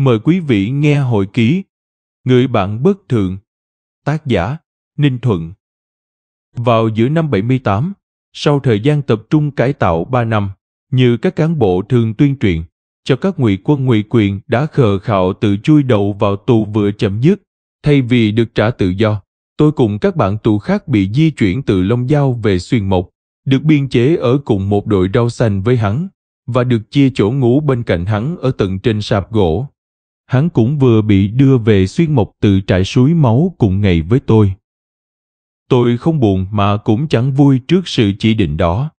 Mời quý vị nghe hội ký Người bạn bất thường Tác giả Ninh Thuận Vào giữa năm 78, sau thời gian tập trung cải tạo 3 năm, như các cán bộ thường tuyên truyền, cho các ngụy quân ngụy quyền đã khờ khạo tự chui đầu vào tù vừa chậm dứt, thay vì được trả tự do. Tôi cùng các bạn tù khác bị di chuyển từ Long Giao về Xuyên Mộc, được biên chế ở cùng một đội rau xanh với hắn và được chia chỗ ngủ bên cạnh hắn ở tầng trên sạp gỗ hắn cũng vừa bị đưa về xuyên mộc từ trại suối máu cùng ngày với tôi. Tôi không buồn mà cũng chẳng vui trước sự chỉ định đó.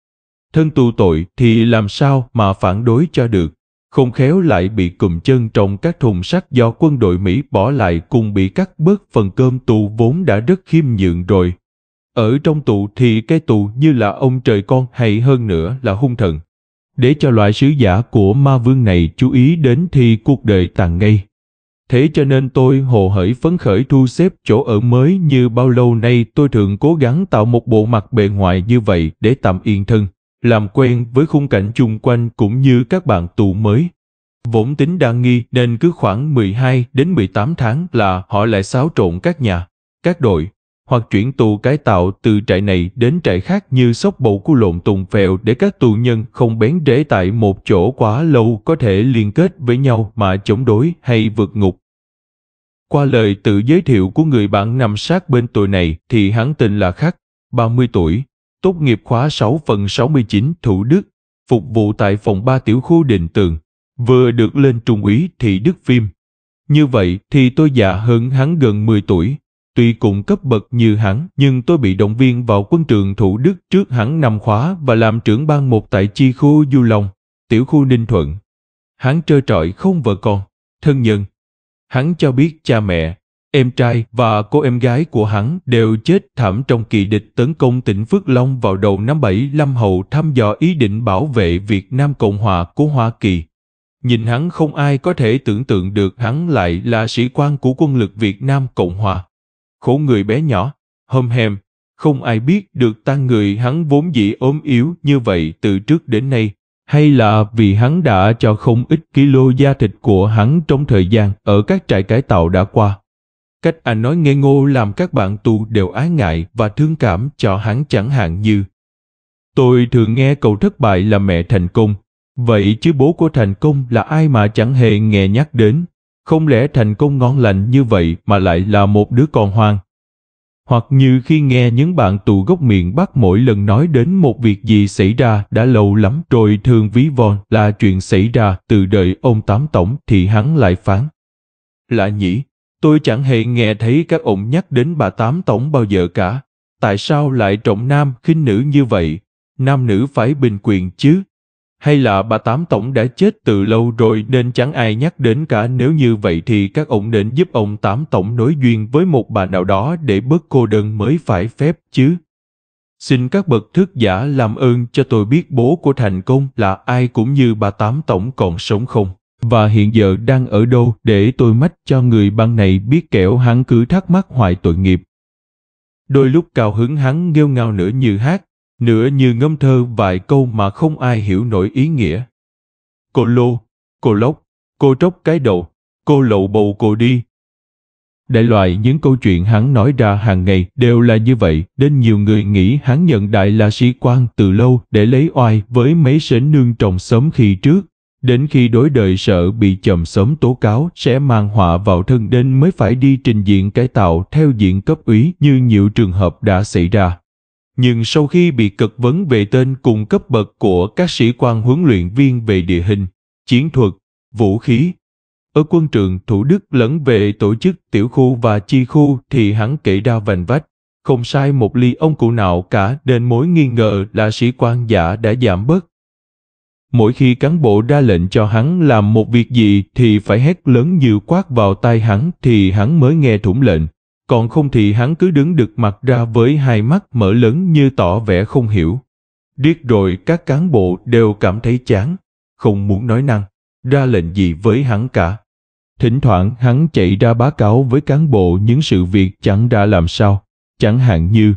Thân tu tội thì làm sao mà phản đối cho được, không khéo lại bị cùm chân trong các thùng sắt do quân đội Mỹ bỏ lại cùng bị cắt bớt phần cơm tù vốn đã rất khiêm nhượng rồi. Ở trong tù thì cái tù như là ông trời con hay hơn nữa là hung thần để cho loại sứ giả của ma vương này chú ý đến thì cuộc đời tàn ngay. Thế cho nên tôi hồ hởi phấn khởi thu xếp chỗ ở mới như bao lâu nay tôi thường cố gắng tạo một bộ mặt bề ngoài như vậy để tạm yên thân, làm quen với khung cảnh chung quanh cũng như các bạn tù mới. Vốn tính đa nghi nên cứ khoảng 12 đến 18 tháng là họ lại xáo trộn các nhà, các đội, hoặc chuyển tù cải tạo từ trại này đến trại khác như sóc bầu cu lộn tùng phèo để các tù nhân không bén rễ tại một chỗ quá lâu có thể liên kết với nhau mà chống đối hay vượt ngục. Qua lời tự giới thiệu của người bạn nằm sát bên tụi này thì hắn tên là Khắc, 30 tuổi, tốt nghiệp khóa 6 phần 69 Thủ Đức, phục vụ tại phòng 3 tiểu khu đình Tường, vừa được lên trung úy thì Đức Phim. Như vậy thì tôi già hơn hắn gần 10 tuổi, tuy cùng cấp bậc như hắn, nhưng tôi bị động viên vào quân trường Thủ Đức trước hắn nằm khóa và làm trưởng ban một tại chi khu Du Long, tiểu khu Ninh Thuận. Hắn trơ trọi không vợ con, thân nhân. Hắn cho biết cha mẹ, em trai và cô em gái của hắn đều chết thảm trong kỳ địch tấn công tỉnh Phước Long vào đầu năm 75 hậu thăm dò ý định bảo vệ Việt Nam Cộng Hòa của Hoa Kỳ. Nhìn hắn không ai có thể tưởng tượng được hắn lại là sĩ quan của quân lực Việt Nam Cộng Hòa khổ người bé nhỏ, hôm hèm, không ai biết được ta người hắn vốn dĩ ốm yếu như vậy từ trước đến nay, hay là vì hắn đã cho không ít kilo da thịt của hắn trong thời gian ở các trại cải tạo đã qua. Cách anh nói ngây ngô làm các bạn tù đều ái ngại và thương cảm cho hắn chẳng hạn như Tôi thường nghe cầu thất bại là mẹ thành công, vậy chứ bố của thành công là ai mà chẳng hề nghe nhắc đến không lẽ thành công ngon lành như vậy mà lại là một đứa con hoang? Hoặc như khi nghe những bạn tù gốc miền Bắc mỗi lần nói đến một việc gì xảy ra đã lâu lắm rồi thường ví von là chuyện xảy ra từ đời ông Tám Tổng thì hắn lại phán. Lạ nhỉ, tôi chẳng hề nghe thấy các ông nhắc đến bà Tám Tổng bao giờ cả. Tại sao lại trọng nam khinh nữ như vậy? Nam nữ phải bình quyền chứ, hay là bà Tám Tổng đã chết từ lâu rồi nên chẳng ai nhắc đến cả nếu như vậy thì các ông nên giúp ông Tám Tổng nối duyên với một bà nào đó để bớt cô đơn mới phải phép chứ. Xin các bậc thức giả làm ơn cho tôi biết bố của thành công là ai cũng như bà Tám Tổng còn sống không và hiện giờ đang ở đâu để tôi mách cho người băng này biết kẻo hắn cứ thắc mắc hoài tội nghiệp. Đôi lúc cao hứng hắn nghêu ngao nữa như hát, nửa như ngâm thơ vài câu mà không ai hiểu nổi ý nghĩa. Cô lô, cô lốc, cô tróc cái đầu, cô lậu bầu cô đi. Đại loại những câu chuyện hắn nói ra hàng ngày đều là như vậy, nên nhiều người nghĩ hắn nhận đại là sĩ quan từ lâu để lấy oai với mấy sến nương trồng sớm khi trước. Đến khi đối đời sợ bị chậm sớm tố cáo sẽ mang họa vào thân đến mới phải đi trình diện cải tạo theo diện cấp ủy như nhiều trường hợp đã xảy ra nhưng sau khi bị cật vấn về tên cùng cấp bậc của các sĩ quan huấn luyện viên về địa hình, chiến thuật, vũ khí, ở quân trường Thủ Đức lẫn về tổ chức tiểu khu và chi khu thì hắn kể ra vành vách, không sai một ly ông cụ nào cả nên mối nghi ngờ là sĩ quan giả đã giảm bớt. Mỗi khi cán bộ ra lệnh cho hắn làm một việc gì thì phải hét lớn như quát vào tai hắn thì hắn mới nghe thủng lệnh còn không thì hắn cứ đứng được mặt ra với hai mắt mở lớn như tỏ vẻ không hiểu. Điếc rồi các cán bộ đều cảm thấy chán, không muốn nói năng, ra lệnh gì với hắn cả. Thỉnh thoảng hắn chạy ra báo cáo với cán bộ những sự việc chẳng ra làm sao, chẳng hạn như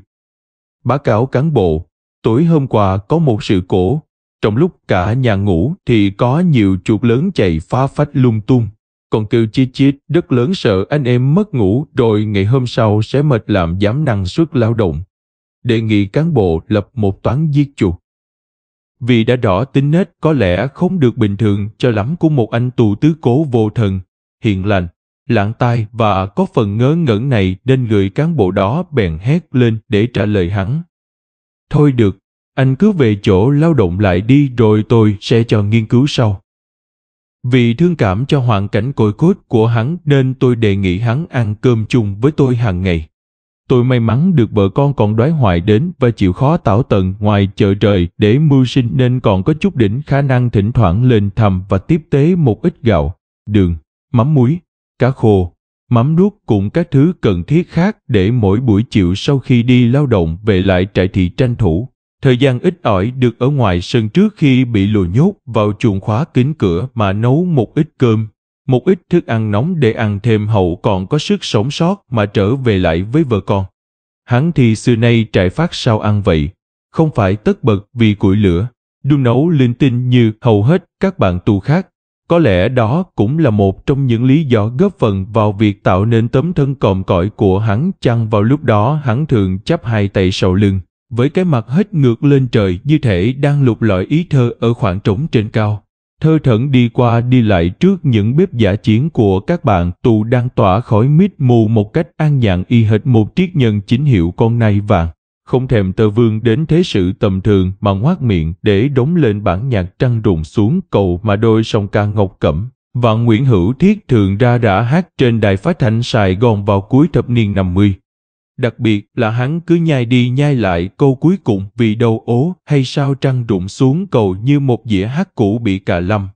Báo cáo cán bộ, tối hôm qua có một sự cố, trong lúc cả nhà ngủ thì có nhiều chuột lớn chạy phá phách lung tung. Còn kêu chi chít rất lớn sợ anh em mất ngủ rồi ngày hôm sau sẽ mệt làm giảm năng suất lao động. Đề nghị cán bộ lập một toán giết chuột. Vì đã rõ tính nết có lẽ không được bình thường cho lắm của một anh tù tứ cố vô thần, hiền lành, lạng tai và có phần ngớ ngẩn này nên người cán bộ đó bèn hét lên để trả lời hắn. Thôi được, anh cứ về chỗ lao động lại đi rồi tôi sẽ cho nghiên cứu sau. Vì thương cảm cho hoàn cảnh cội cốt của hắn nên tôi đề nghị hắn ăn cơm chung với tôi hàng ngày. Tôi may mắn được vợ con còn đói hoài đến và chịu khó tảo tận ngoài chợ trời để mưu sinh nên còn có chút đỉnh khả năng thỉnh thoảng lên thăm và tiếp tế một ít gạo, đường, mắm muối, cá khô, mắm nước cùng các thứ cần thiết khác để mỗi buổi chiều sau khi đi lao động về lại trại thị tranh thủ. Thời gian ít ỏi được ở ngoài sân trước khi bị lùi nhốt vào chuồng khóa kín cửa mà nấu một ít cơm, một ít thức ăn nóng để ăn thêm hậu còn có sức sống sót mà trở về lại với vợ con. Hắn thì xưa nay trải phát sao ăn vậy, không phải tất bật vì củi lửa, đun nấu linh tinh như hầu hết các bạn tu khác. Có lẽ đó cũng là một trong những lý do góp phần vào việc tạo nên tấm thân còm cõi của hắn chăng vào lúc đó hắn thường chắp hai tay sau lưng, với cái mặt hết ngược lên trời như thể đang lục lọi ý thơ ở khoảng trống trên cao. Thơ thẩn đi qua đi lại trước những bếp giả chiến của các bạn tù đang tỏa khỏi mít mù một cách an nhàn y hệt một triết nhân chính hiệu con nai vàng. Không thèm tơ vương đến thế sự tầm thường mà ngoác miệng để đống lên bản nhạc trăng rụng xuống cầu mà đôi sông ca ngọc cẩm. Và Nguyễn Hữu Thiết thường ra đã hát trên đài phát thanh Sài Gòn vào cuối thập niên 50 Đặc biệt là hắn cứ nhai đi nhai lại câu cuối cùng vì đau ố hay sao trăng rụng xuống cầu như một dĩa hát cũ bị cà lâm.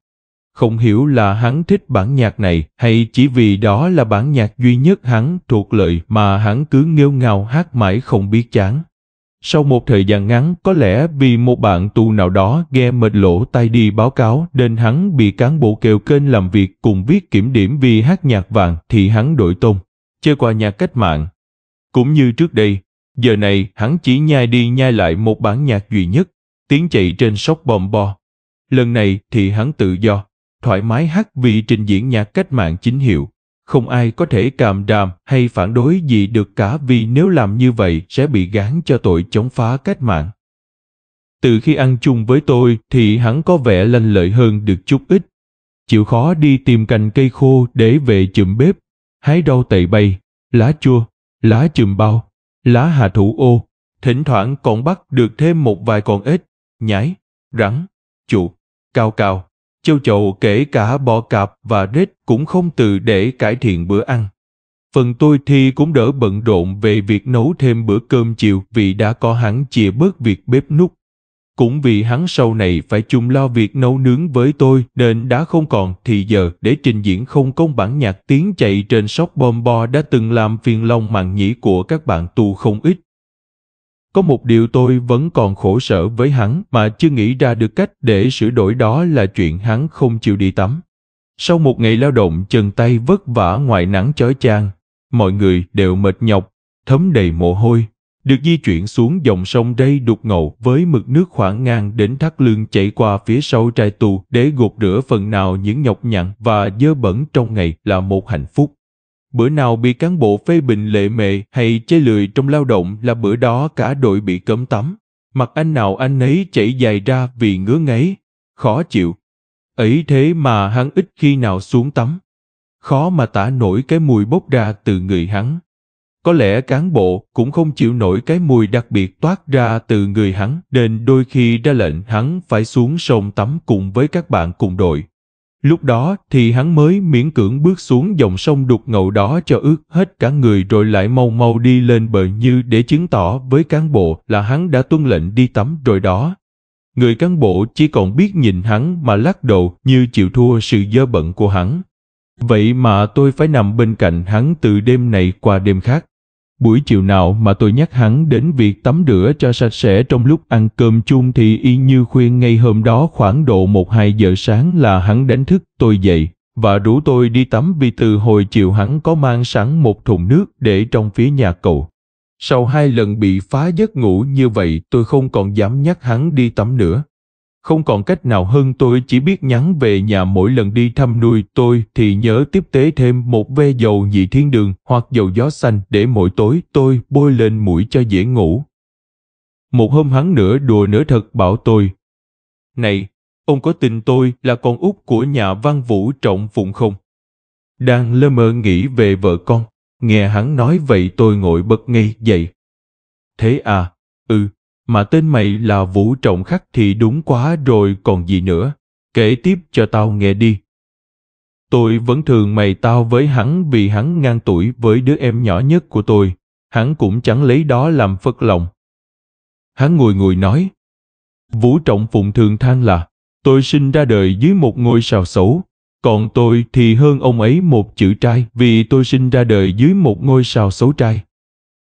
Không hiểu là hắn thích bản nhạc này hay chỉ vì đó là bản nhạc duy nhất hắn thuộc lợi mà hắn cứ nghêu ngào hát mãi không biết chán. Sau một thời gian ngắn, có lẽ vì một bạn tù nào đó ghe mệt lỗ tay đi báo cáo nên hắn bị cán bộ kêu kênh làm việc cùng viết kiểm điểm vì hát nhạc vàng thì hắn đổi tôn. Chơi qua nhạc cách mạng, cũng như trước đây, giờ này hắn chỉ nhai đi nhai lại một bản nhạc duy nhất, tiếng chạy trên sóc bom bo. Lần này thì hắn tự do, thoải mái hát vì trình diễn nhạc cách mạng chính hiệu. Không ai có thể càm đàm hay phản đối gì được cả vì nếu làm như vậy sẽ bị gán cho tội chống phá cách mạng. Từ khi ăn chung với tôi thì hắn có vẻ lanh lợi hơn được chút ít. Chịu khó đi tìm cành cây khô để về chùm bếp, hái rau tẩy bay, lá chua, lá chùm bao, lá hà thủ ô, thỉnh thoảng còn bắt được thêm một vài con ếch, nhái, rắn, chuột, cao cao, châu chầu kể cả bọ cạp và rết cũng không từ để cải thiện bữa ăn. Phần tôi thì cũng đỡ bận rộn về việc nấu thêm bữa cơm chiều vì đã có hẳn chia bớt việc bếp nút cũng vì hắn sau này phải chung lo việc nấu nướng với tôi nên đã không còn thì giờ để trình diễn không công bản nhạc tiếng chạy trên sóc bom bo đã từng làm phiền lòng mạng nhĩ của các bạn tu không ít. Có một điều tôi vẫn còn khổ sở với hắn mà chưa nghĩ ra được cách để sửa đổi đó là chuyện hắn không chịu đi tắm. Sau một ngày lao động chân tay vất vả ngoài nắng chói chang, mọi người đều mệt nhọc, thấm đầy mồ hôi, được di chuyển xuống dòng sông đây đục ngầu với mực nước khoảng ngang đến thắt lưng chảy qua phía sau trại tù để gột rửa phần nào những nhọc nhằn và dơ bẩn trong ngày là một hạnh phúc. Bữa nào bị cán bộ phê bình lệ mề hay chê lười trong lao động là bữa đó cả đội bị cấm tắm. Mặt anh nào anh ấy chảy dài ra vì ngứa ngáy, khó chịu. Ấy thế mà hắn ít khi nào xuống tắm. Khó mà tả nổi cái mùi bốc ra từ người hắn có lẽ cán bộ cũng không chịu nổi cái mùi đặc biệt toát ra từ người hắn nên đôi khi ra lệnh hắn phải xuống sông tắm cùng với các bạn cùng đội. Lúc đó thì hắn mới miễn cưỡng bước xuống dòng sông đục ngầu đó cho ướt hết cả người rồi lại mau mau đi lên bờ như để chứng tỏ với cán bộ là hắn đã tuân lệnh đi tắm rồi đó. Người cán bộ chỉ còn biết nhìn hắn mà lắc đầu như chịu thua sự dơ bẩn của hắn. Vậy mà tôi phải nằm bên cạnh hắn từ đêm này qua đêm khác. Buổi chiều nào mà tôi nhắc hắn đến việc tắm rửa cho sạch sẽ trong lúc ăn cơm chung thì y như khuyên ngay hôm đó khoảng độ 1-2 giờ sáng là hắn đánh thức tôi dậy và rủ tôi đi tắm vì từ hồi chiều hắn có mang sẵn một thùng nước để trong phía nhà cậu. Sau hai lần bị phá giấc ngủ như vậy tôi không còn dám nhắc hắn đi tắm nữa. Không còn cách nào hơn tôi chỉ biết nhắn về nhà mỗi lần đi thăm nuôi tôi thì nhớ tiếp tế thêm một ve dầu nhị thiên đường hoặc dầu gió xanh để mỗi tối tôi bôi lên mũi cho dễ ngủ. Một hôm hắn nửa đùa nửa thật bảo tôi Này, ông có tin tôi là con út của nhà văn vũ trọng phụng không? Đang lơ mơ nghĩ về vợ con, nghe hắn nói vậy tôi ngồi bật ngay dậy. Thế à, ừ, mà tên mày là Vũ Trọng Khắc thì đúng quá rồi còn gì nữa. Kể tiếp cho tao nghe đi. Tôi vẫn thường mày tao với hắn vì hắn ngang tuổi với đứa em nhỏ nhất của tôi. Hắn cũng chẳng lấy đó làm phất lòng. Hắn ngồi ngồi nói. Vũ Trọng Phụng thường than là tôi sinh ra đời dưới một ngôi sao xấu. Còn tôi thì hơn ông ấy một chữ trai vì tôi sinh ra đời dưới một ngôi sao xấu trai.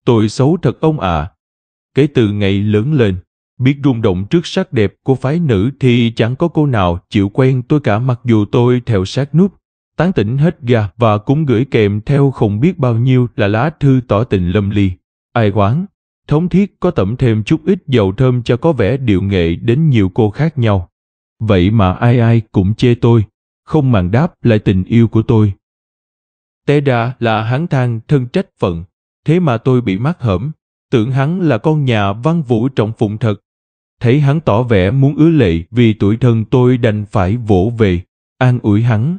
Tôi xấu thật ông ạ, à, kể từ ngày lớn lên, biết rung động trước sắc đẹp của phái nữ thì chẳng có cô nào chịu quen tôi cả mặc dù tôi theo sát nút, tán tỉnh hết ga và cũng gửi kèm theo không biết bao nhiêu là lá thư tỏ tình lâm ly. Ai quán, thống thiết có tẩm thêm chút ít dầu thơm cho có vẻ điệu nghệ đến nhiều cô khác nhau. Vậy mà ai ai cũng chê tôi, không màng đáp lại tình yêu của tôi. Té ra là hắn thang thân trách phận, thế mà tôi bị mắc hởm, tưởng hắn là con nhà văn vũ trọng phụng thật. Thấy hắn tỏ vẻ muốn ứa lệ vì tuổi thân tôi đành phải vỗ về, an ủi hắn.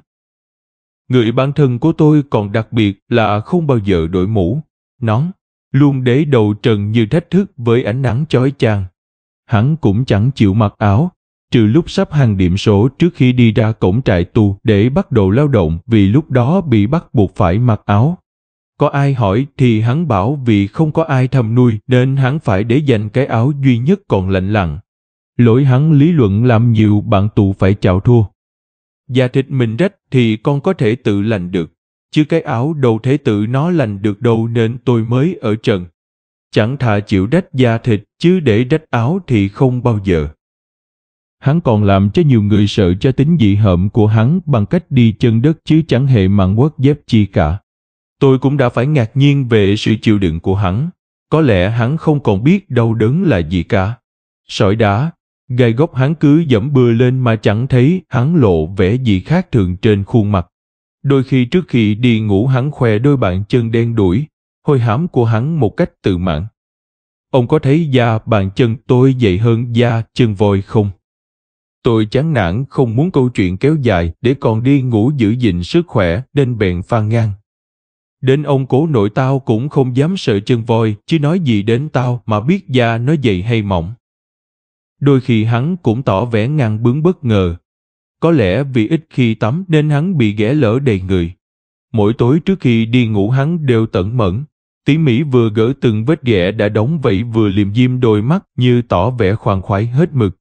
Người bạn thân của tôi còn đặc biệt là không bao giờ đội mũ, nón, luôn để đầu trần như thách thức với ánh nắng chói chang. Hắn cũng chẳng chịu mặc áo, trừ lúc sắp hàng điểm số trước khi đi ra cổng trại tù để bắt đầu lao động vì lúc đó bị bắt buộc phải mặc áo. Có ai hỏi thì hắn bảo vì không có ai thầm nuôi nên hắn phải để dành cái áo duy nhất còn lạnh lặng. Lỗi hắn lý luận làm nhiều bạn tù phải chào thua. Da thịt mình rách thì con có thể tự lành được, chứ cái áo đâu thể tự nó lành được đâu nên tôi mới ở trần. Chẳng thà chịu rách da thịt chứ để rách áo thì không bao giờ. Hắn còn làm cho nhiều người sợ cho tính dị hợm của hắn bằng cách đi chân đất chứ chẳng hề mặn quất dép chi cả. Tôi cũng đã phải ngạc nhiên về sự chịu đựng của hắn. Có lẽ hắn không còn biết đau đớn là gì cả. Sỏi đá, gai góc hắn cứ dẫm bừa lên mà chẳng thấy hắn lộ vẻ gì khác thường trên khuôn mặt. Đôi khi trước khi đi ngủ hắn khoe đôi bàn chân đen đuổi, hôi hám của hắn một cách tự mãn. Ông có thấy da bàn chân tôi dày hơn da chân voi không? Tôi chán nản không muốn câu chuyện kéo dài để còn đi ngủ giữ gìn sức khỏe nên bèn pha ngang. Đến ông cố nội tao cũng không dám sợ chân voi, chứ nói gì đến tao mà biết da nó dày hay mỏng. Đôi khi hắn cũng tỏ vẻ ngang bướng bất ngờ. Có lẽ vì ít khi tắm nên hắn bị ghẻ lỡ đầy người. Mỗi tối trước khi đi ngủ hắn đều tận mẫn. Tí Mỹ vừa gỡ từng vết ghẻ đã đóng vậy vừa liềm diêm đôi mắt như tỏ vẻ khoan khoái hết mực.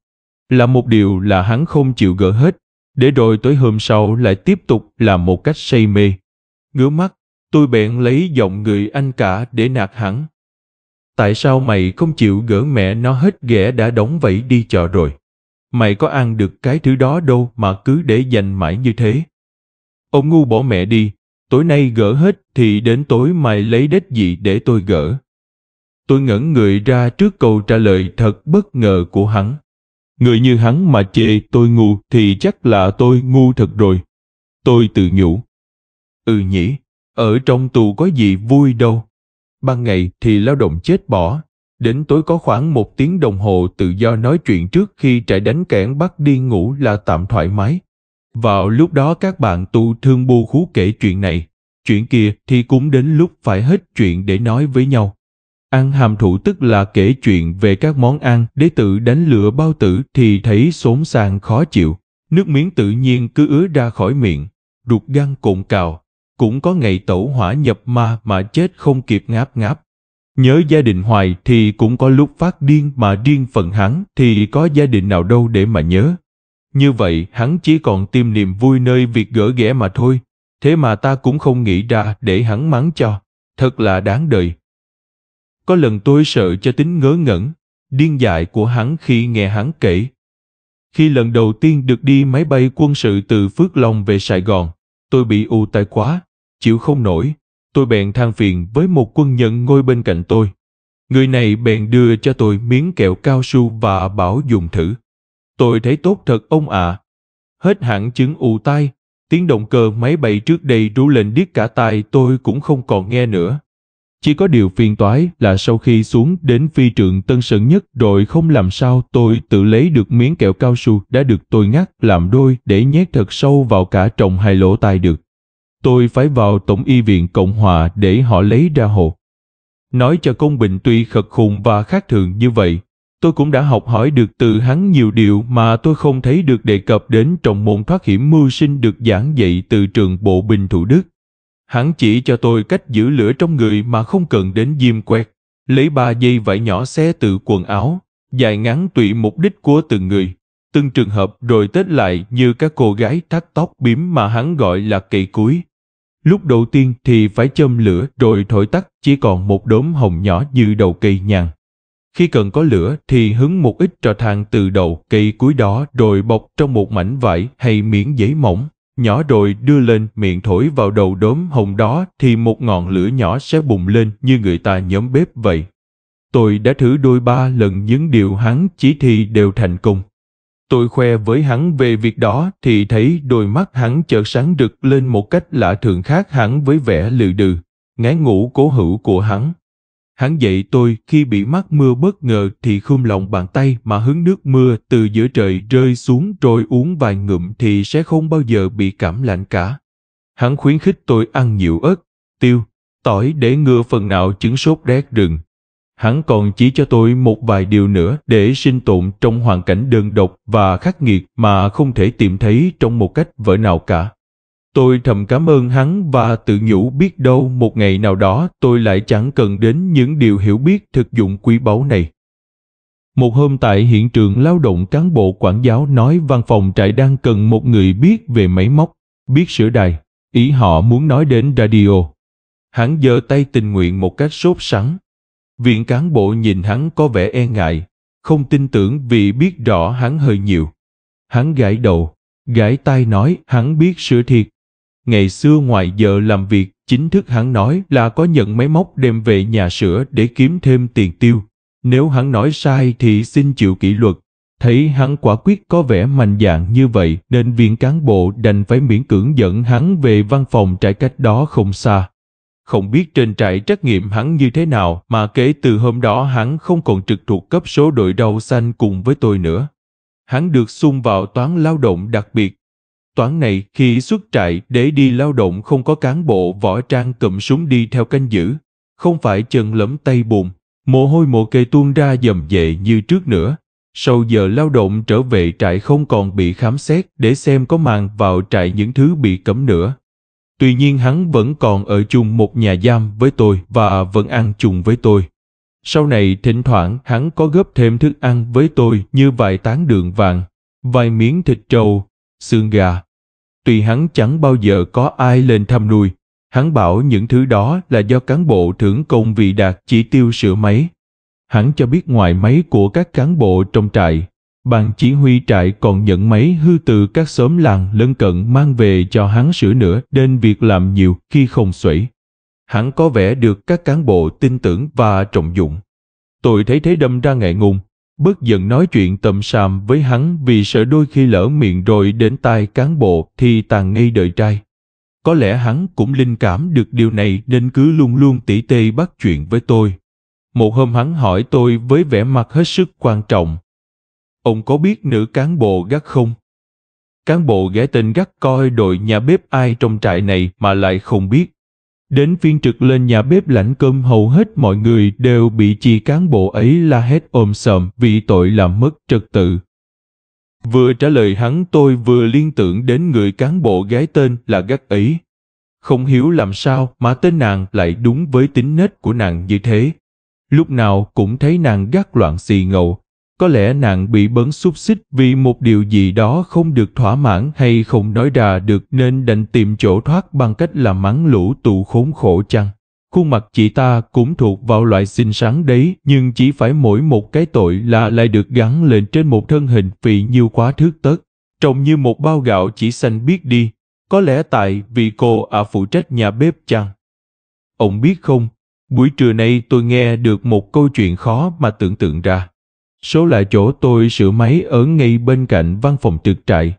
Là một điều là hắn không chịu gỡ hết, để rồi tối hôm sau lại tiếp tục làm một cách say mê. Ngứa mắt, tôi bèn lấy giọng người anh cả để nạt hắn. Tại sao mày không chịu gỡ mẹ nó hết ghẻ đã đóng vậy đi chợ rồi? Mày có ăn được cái thứ đó đâu mà cứ để dành mãi như thế? Ông ngu bỏ mẹ đi, tối nay gỡ hết thì đến tối mày lấy đếch gì để tôi gỡ. Tôi ngẩn người ra trước câu trả lời thật bất ngờ của hắn. Người như hắn mà chê tôi ngu thì chắc là tôi ngu thật rồi. Tôi tự nhủ. Ừ nhỉ, ở trong tù có gì vui đâu. Ban ngày thì lao động chết bỏ. Đến tối có khoảng một tiếng đồng hồ tự do nói chuyện trước khi trại đánh kẽn bắt đi ngủ là tạm thoải mái. Vào lúc đó các bạn tu thương bu khú kể chuyện này, chuyện kia thì cũng đến lúc phải hết chuyện để nói với nhau. Ăn hàm thụ tức là kể chuyện về các món ăn để tự đánh lửa bao tử thì thấy xốn sàng khó chịu. Nước miếng tự nhiên cứ ứa ra khỏi miệng, ruột gan cộn cào, cũng có ngày tẩu hỏa nhập ma mà chết không kịp ngáp ngáp. Nhớ gia đình hoài thì cũng có lúc phát điên mà điên phần hắn thì có gia đình nào đâu để mà nhớ. Như vậy hắn chỉ còn tìm niềm vui nơi việc gỡ ghẻ mà thôi. Thế mà ta cũng không nghĩ ra để hắn mắng cho. Thật là đáng đời. Có lần tôi sợ cho tính ngớ ngẩn, điên dại của hắn khi nghe hắn kể. Khi lần đầu tiên được đi máy bay quân sự từ Phước Long về Sài Gòn, tôi bị ù tai quá, chịu không nổi, tôi bèn than phiền với một quân nhân ngồi bên cạnh tôi. Người này bèn đưa cho tôi miếng kẹo cao su và bảo dùng thử. Tôi thấy tốt thật ông ạ. À. Hết hẳn chứng ù tai, tiếng động cơ máy bay trước đây rú lên điếc cả tai tôi cũng không còn nghe nữa. Chỉ có điều phiền toái là sau khi xuống đến phi trường Tân Sơn Nhất rồi không làm sao tôi tự lấy được miếng kẹo cao su đã được tôi ngắt làm đôi để nhét thật sâu vào cả trồng hai lỗ tai được. Tôi phải vào Tổng y viện Cộng hòa để họ lấy ra hồ. Nói cho công bình tuy khật khùng và khác thường như vậy, tôi cũng đã học hỏi được từ hắn nhiều điều mà tôi không thấy được đề cập đến trong môn thoát hiểm mưu sinh được giảng dạy từ trường Bộ Bình Thủ Đức. Hắn chỉ cho tôi cách giữ lửa trong người mà không cần đến diêm quẹt, lấy ba dây vải nhỏ xé từ quần áo, dài ngắn tùy mục đích của từng người, từng trường hợp rồi tết lại như các cô gái thắt tóc bím mà hắn gọi là cây cuối. Lúc đầu tiên thì phải châm lửa rồi thổi tắt chỉ còn một đốm hồng nhỏ như đầu cây nhàn. Khi cần có lửa thì hứng một ít trò thang từ đầu cây cuối đó rồi bọc trong một mảnh vải hay miếng giấy mỏng. Nhỏ rồi đưa lên miệng thổi vào đầu đốm hồng đó thì một ngọn lửa nhỏ sẽ bùng lên như người ta nhóm bếp vậy. Tôi đã thử đôi ba lần những điều hắn chỉ thị đều thành công. Tôi khoe với hắn về việc đó thì thấy đôi mắt hắn chợt sáng rực lên một cách lạ thường khác hẳn với vẻ lừ đừ, ngái ngủ cố hữu của hắn. Hắn dạy tôi khi bị mắc mưa bất ngờ thì khum lòng bàn tay mà hứng nước mưa từ giữa trời rơi xuống rồi uống vài ngụm thì sẽ không bao giờ bị cảm lạnh cả. Hắn khuyến khích tôi ăn nhiều ớt, tiêu, tỏi để ngừa phần nào chứng sốt rét rừng. Hắn còn chỉ cho tôi một vài điều nữa để sinh tồn trong hoàn cảnh đơn độc và khắc nghiệt mà không thể tìm thấy trong một cách vỡ nào cả. Tôi thầm cảm ơn hắn và tự nhủ biết đâu một ngày nào đó tôi lại chẳng cần đến những điều hiểu biết thực dụng quý báu này. Một hôm tại hiện trường lao động cán bộ quản giáo nói văn phòng trại đang cần một người biết về máy móc, biết sửa đài. Ý họ muốn nói đến radio. Hắn giơ tay tình nguyện một cách sốt sắng. Viện cán bộ nhìn hắn có vẻ e ngại, không tin tưởng vì biết rõ hắn hơi nhiều. Hắn gãi đầu, gãi tai nói hắn biết sửa thiệt. Ngày xưa ngoài giờ làm việc, chính thức hắn nói là có nhận máy móc đem về nhà sửa để kiếm thêm tiền tiêu. Nếu hắn nói sai thì xin chịu kỷ luật. Thấy hắn quả quyết có vẻ mạnh dạn như vậy nên viện cán bộ đành phải miễn cưỡng dẫn hắn về văn phòng trải cách đó không xa. Không biết trên trại trắc nghiệm hắn như thế nào mà kể từ hôm đó hắn không còn trực thuộc cấp số đội đầu xanh cùng với tôi nữa. Hắn được xung vào toán lao động đặc biệt. Toán này khi xuất trại để đi lao động không có cán bộ võ trang cầm súng đi theo canh giữ, không phải chân lấm tay bùn, mồ hôi mồ kê tuôn ra dầm dệ như trước nữa. Sau giờ lao động trở về trại không còn bị khám xét để xem có mang vào trại những thứ bị cấm nữa. Tuy nhiên hắn vẫn còn ở chung một nhà giam với tôi và vẫn ăn chung với tôi. Sau này thỉnh thoảng hắn có góp thêm thức ăn với tôi như vài tán đường vàng, vài miếng thịt trâu, xương gà. Tuy hắn chẳng bao giờ có ai lên thăm nuôi, hắn bảo những thứ đó là do cán bộ thưởng công vì đạt chỉ tiêu sửa máy. Hắn cho biết ngoài máy của các cán bộ trong trại bàn chỉ huy trại còn nhận mấy hư từ các xóm làng lân cận mang về cho hắn sửa nữa nên việc làm nhiều khi không xuể. Hắn có vẻ được các cán bộ tin tưởng và trọng dụng. Tôi thấy thế đâm ra ngại ngùng, bất dần nói chuyện tầm sàm với hắn vì sợ đôi khi lỡ miệng rồi đến tai cán bộ thì tàn ngay đời trai. Có lẽ hắn cũng linh cảm được điều này nên cứ luôn luôn tỉ tê bắt chuyện với tôi. Một hôm hắn hỏi tôi với vẻ mặt hết sức quan trọng, Ông có biết nữ cán bộ gắt không? Cán bộ ghé tên gắt coi đội nhà bếp ai trong trại này mà lại không biết. Đến phiên trực lên nhà bếp lãnh cơm hầu hết mọi người đều bị chi cán bộ ấy la hét ôm sầm vì tội làm mất trật tự. Vừa trả lời hắn tôi vừa liên tưởng đến người cán bộ gái tên là gắt ấy. Không hiểu làm sao mà tên nàng lại đúng với tính nết của nàng như thế. Lúc nào cũng thấy nàng gắt loạn xì ngầu, có lẽ nàng bị bấn xúc xích vì một điều gì đó không được thỏa mãn hay không nói ra được nên đành tìm chỗ thoát bằng cách là mắng lũ tụ khốn khổ chăng. Khuôn mặt chị ta cũng thuộc vào loại xinh xắn đấy, nhưng chỉ phải mỗi một cái tội là lại được gắn lên trên một thân hình vì nhiêu quá thước tớt, trông như một bao gạo chỉ xanh biết đi, có lẽ tại vì cô ở à phụ trách nhà bếp chăng. Ông biết không, buổi trưa nay tôi nghe được một câu chuyện khó mà tưởng tượng ra Số là chỗ tôi sửa máy ở ngay bên cạnh văn phòng trực trại.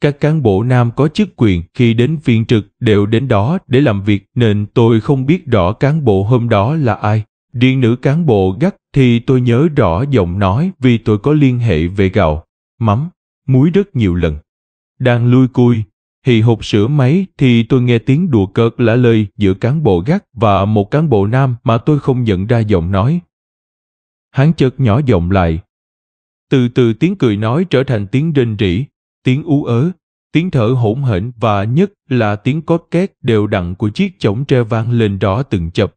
Các cán bộ nam có chức quyền khi đến phiên trực đều đến đó để làm việc nên tôi không biết rõ cán bộ hôm đó là ai. Riêng nữ cán bộ gắt thì tôi nhớ rõ giọng nói vì tôi có liên hệ về gạo, mắm, muối rất nhiều lần. Đang lui cui, thì hộp sửa máy thì tôi nghe tiếng đùa cợt lả lời giữa cán bộ gắt và một cán bộ nam mà tôi không nhận ra giọng nói hắn chợt nhỏ giọng lại. Từ từ tiếng cười nói trở thành tiếng rên rỉ, tiếng ú ớ, tiếng thở hỗn hển và nhất là tiếng cót két đều đặn của chiếc chổng tre vang lên rõ từng chập.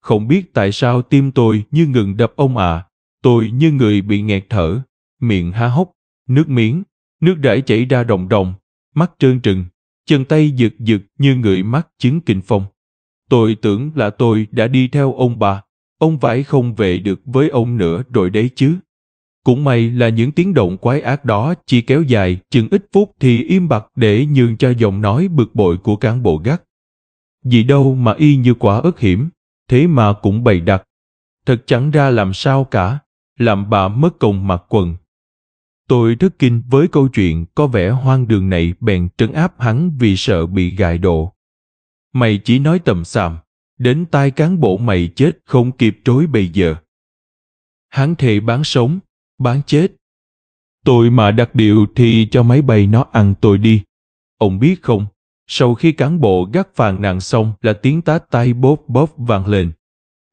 Không biết tại sao tim tôi như ngừng đập ông à, tôi như người bị nghẹt thở, miệng há hốc, nước miếng, nước rải chảy ra đồng đồng, mắt trơn trừng, chân tay giật giật như người mắc chứng kinh phong. Tôi tưởng là tôi đã đi theo ông bà, ông vải không về được với ông nữa rồi đấy chứ. Cũng may là những tiếng động quái ác đó chỉ kéo dài chừng ít phút thì im bặt để nhường cho giọng nói bực bội của cán bộ gắt. Vì đâu mà y như quả ớt hiểm, thế mà cũng bày đặt. Thật chẳng ra làm sao cả, làm bà mất công mặc quần. Tôi rất kinh với câu chuyện có vẻ hoang đường này bèn trấn áp hắn vì sợ bị gài độ. Mày chỉ nói tầm xàm, đến tai cán bộ mày chết không kịp trối bây giờ. Hắn thề bán sống, bán chết. Tôi mà đặt điều thì cho máy bay nó ăn tôi đi. Ông biết không, sau khi cán bộ gắt phàn nàn xong là tiếng tá tay bóp bóp vang lên.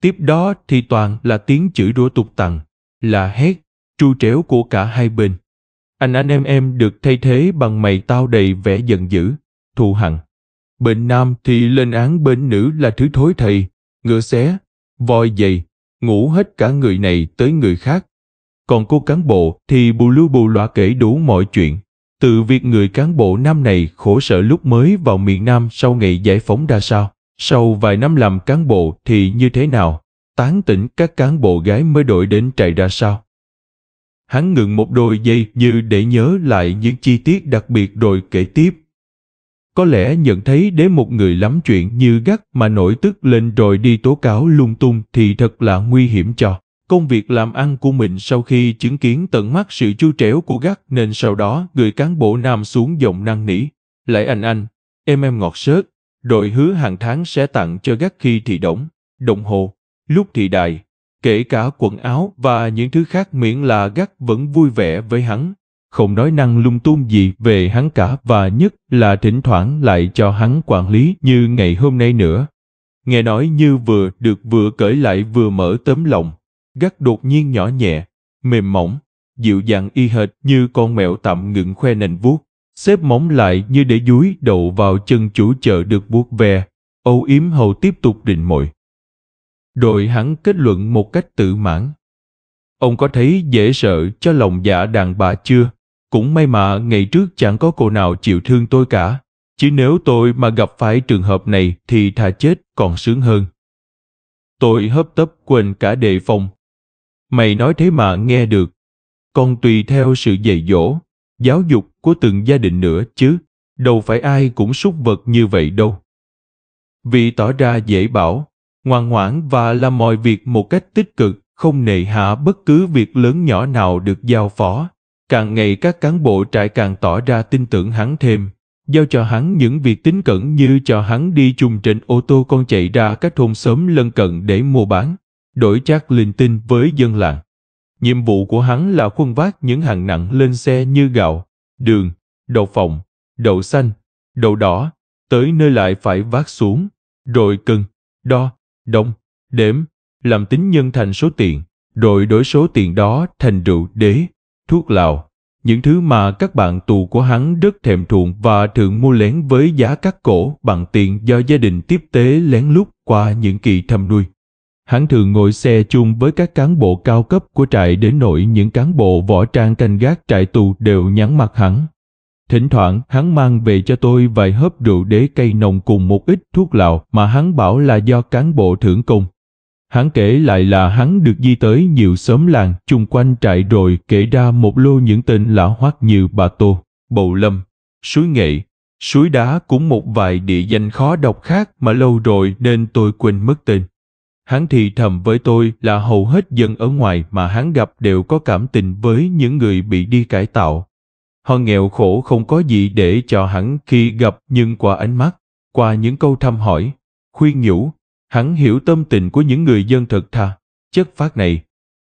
Tiếp đó thì toàn là tiếng chửi đũa tục tằng, là hét, tru tréo của cả hai bên. Anh anh em em được thay thế bằng mày tao đầy vẻ giận dữ, thù hằn. Bên nam thì lên án bên nữ là thứ thối thầy, ngựa xé, voi dày, ngủ hết cả người này tới người khác. Còn cô cán bộ thì bù lưu bù loa kể đủ mọi chuyện. Từ việc người cán bộ nam này khổ sở lúc mới vào miền Nam sau ngày giải phóng ra sao, sau vài năm làm cán bộ thì như thế nào, tán tỉnh các cán bộ gái mới đổi đến trại ra sao. Hắn ngừng một đôi giây như để nhớ lại những chi tiết đặc biệt rồi kể tiếp có lẽ nhận thấy để một người lắm chuyện như gắt mà nổi tức lên rồi đi tố cáo lung tung thì thật là nguy hiểm cho công việc làm ăn của mình sau khi chứng kiến tận mắt sự chu trẻo của gắt nên sau đó người cán bộ nam xuống giọng năn nỉ lại anh anh em em ngọt sớt đội hứa hàng tháng sẽ tặng cho gắt khi thì đổng đồng hồ lúc thì đài kể cả quần áo và những thứ khác miễn là gắt vẫn vui vẻ với hắn không nói năng lung tung gì về hắn cả và nhất là thỉnh thoảng lại cho hắn quản lý như ngày hôm nay nữa. Nghe nói như vừa được vừa cởi lại vừa mở tấm lòng, gắt đột nhiên nhỏ nhẹ, mềm mỏng, dịu dàng y hệt như con mèo tạm ngừng khoe nền vuốt, xếp móng lại như để dúi đầu vào chân chủ chợ được buộc ve, âu yếm hầu tiếp tục định mồi. Đội hắn kết luận một cách tự mãn. Ông có thấy dễ sợ cho lòng giả dạ đàn bà chưa? Cũng may mà ngày trước chẳng có cô nào chịu thương tôi cả. Chứ nếu tôi mà gặp phải trường hợp này thì thà chết còn sướng hơn. Tôi hấp tấp quên cả đề phòng. Mày nói thế mà nghe được. Còn tùy theo sự dạy dỗ, giáo dục của từng gia đình nữa chứ, đâu phải ai cũng súc vật như vậy đâu. Vì tỏ ra dễ bảo, ngoan ngoãn và làm mọi việc một cách tích cực, không nề hạ bất cứ việc lớn nhỏ nào được giao phó Càng ngày các cán bộ trại càng tỏ ra tin tưởng hắn thêm, giao cho hắn những việc tính cẩn như cho hắn đi chung trên ô tô con chạy ra các thôn xóm lân cận để mua bán, đổi chắc linh tinh với dân làng. Nhiệm vụ của hắn là khuân vác những hàng nặng lên xe như gạo, đường, đậu phộng, đậu xanh, đậu đỏ, tới nơi lại phải vác xuống, rồi cân, đo, đong, đếm, làm tính nhân thành số tiền, rồi đổi số tiền đó thành rượu đế, thuốc lào, những thứ mà các bạn tù của hắn rất thèm thuồng và thường mua lén với giá cắt cổ bằng tiền do gia đình tiếp tế lén lút qua những kỳ thăm nuôi. Hắn thường ngồi xe chung với các cán bộ cao cấp của trại đến nỗi những cán bộ võ trang canh gác trại tù đều nhắn mặt hắn. Thỉnh thoảng hắn mang về cho tôi vài hớp rượu đế cây nồng cùng một ít thuốc lào mà hắn bảo là do cán bộ thưởng công. Hắn kể lại là hắn được di tới nhiều xóm làng chung quanh trại rồi kể ra một lô những tên lạ hoắc như Bà Tô, Bầu Lâm, Suối Nghệ, Suối Đá cũng một vài địa danh khó đọc khác mà lâu rồi nên tôi quên mất tên. Hắn thì thầm với tôi là hầu hết dân ở ngoài mà hắn gặp đều có cảm tình với những người bị đi cải tạo. Họ nghèo khổ không có gì để cho hắn khi gặp nhưng qua ánh mắt, qua những câu thăm hỏi, khuyên nhủ, Hắn hiểu tâm tình của những người dân thật thà, chất phát này.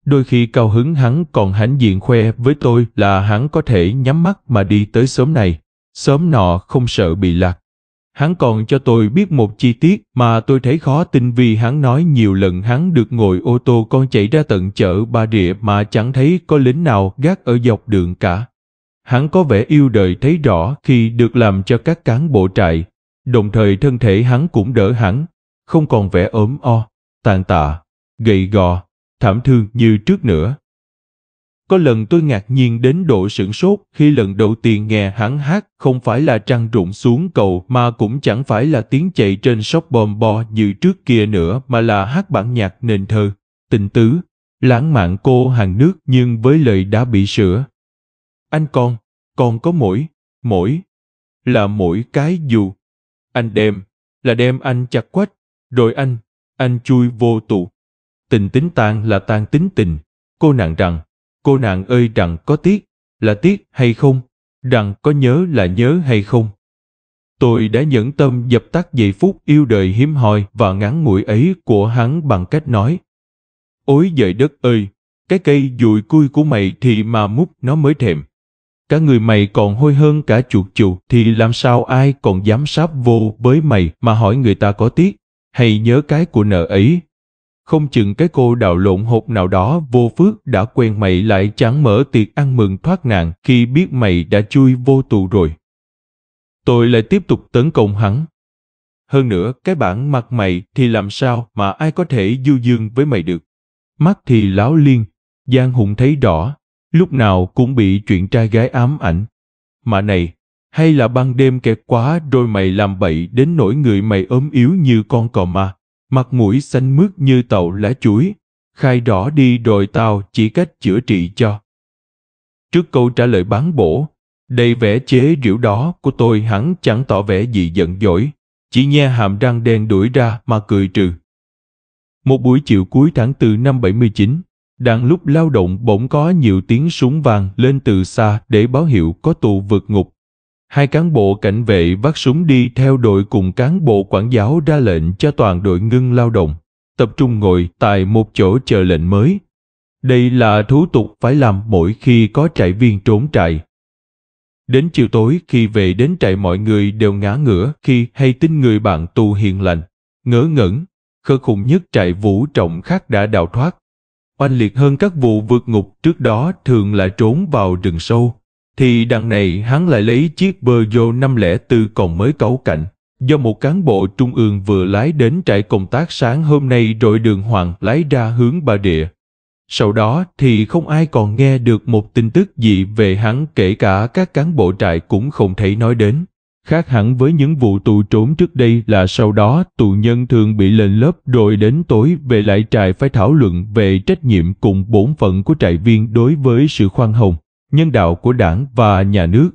Đôi khi cao hứng hắn còn hãnh diện khoe với tôi là hắn có thể nhắm mắt mà đi tới sớm này, sớm nọ không sợ bị lạc. Hắn còn cho tôi biết một chi tiết mà tôi thấy khó tin vì hắn nói nhiều lần hắn được ngồi ô tô con chạy ra tận chợ Ba Địa mà chẳng thấy có lính nào gác ở dọc đường cả. Hắn có vẻ yêu đời thấy rõ khi được làm cho các cán bộ trại, đồng thời thân thể hắn cũng đỡ hẳn, không còn vẻ ốm o, tàn tạ, gầy gò, thảm thương như trước nữa. Có lần tôi ngạc nhiên đến độ sửng sốt khi lần đầu tiên nghe hắn hát không phải là trăng rụng xuống cầu mà cũng chẳng phải là tiếng chạy trên sóc bòm bò như trước kia nữa mà là hát bản nhạc nền thơ, tình tứ, lãng mạn cô hàng nước nhưng với lời đã bị sửa. Anh con, con có mỗi, mỗi, là mỗi cái dù. Anh đem, là đem anh chặt quách, rồi anh, anh chui vô tụ Tình tính tan là tan tính tình. Cô nàng rằng, cô nàng ơi rằng có tiếc, là tiếc hay không? Rằng có nhớ là nhớ hay không? Tôi đã nhẫn tâm dập tắt giây phút yêu đời hiếm hoi và ngắn ngủi ấy của hắn bằng cách nói. Ôi giời đất ơi, cái cây dùi cui của mày thì mà múc nó mới thèm. Cả người mày còn hôi hơn cả chuột chuột thì làm sao ai còn dám sáp vô với mày mà hỏi người ta có tiếc hay nhớ cái của nợ ấy. Không chừng cái cô đào lộn hột nào đó vô phước đã quen mày lại chẳng mở tiệc ăn mừng thoát nạn khi biết mày đã chui vô tù rồi. Tôi lại tiếp tục tấn công hắn. Hơn nữa, cái bản mặt mày thì làm sao mà ai có thể du dương với mày được. Mắt thì láo liên, Giang Hùng thấy đỏ, lúc nào cũng bị chuyện trai gái ám ảnh. Mà này, hay là ban đêm kẹt quá rồi mày làm bậy đến nỗi người mày ốm yếu như con cò ma, mặt mũi xanh mướt như tàu lá chuối, khai rõ đi rồi tao chỉ cách chữa trị cho. Trước câu trả lời bán bổ, đầy vẻ chế rượu đó của tôi hẳn chẳng tỏ vẻ gì giận dỗi, chỉ nhe hàm răng đen đuổi ra mà cười trừ. Một buổi chiều cuối tháng 4 năm 79, đang lúc lao động bỗng có nhiều tiếng súng vang lên từ xa để báo hiệu có tù vượt ngục hai cán bộ cảnh vệ vác súng đi theo đội cùng cán bộ quản giáo ra lệnh cho toàn đội ngưng lao động, tập trung ngồi tại một chỗ chờ lệnh mới. Đây là thủ tục phải làm mỗi khi có trại viên trốn trại. Đến chiều tối khi về đến trại mọi người đều ngã ngửa khi hay tin người bạn tù hiền lành, ngớ ngẩn, khơ khủng nhất trại vũ trọng khác đã đào thoát. Oanh liệt hơn các vụ vượt ngục trước đó thường là trốn vào rừng sâu, thì đằng này hắn lại lấy chiếc bơ Peugeot 504 còn mới cấu cảnh, do một cán bộ trung ương vừa lái đến trại công tác sáng hôm nay rồi đường hoàng lái ra hướng Bà Địa. Sau đó thì không ai còn nghe được một tin tức gì về hắn kể cả các cán bộ trại cũng không thấy nói đến. Khác hẳn với những vụ tù trốn trước đây là sau đó tù nhân thường bị lên lớp rồi đến tối về lại trại phải thảo luận về trách nhiệm cùng bổn phận của trại viên đối với sự khoan hồng nhân đạo của đảng và nhà nước.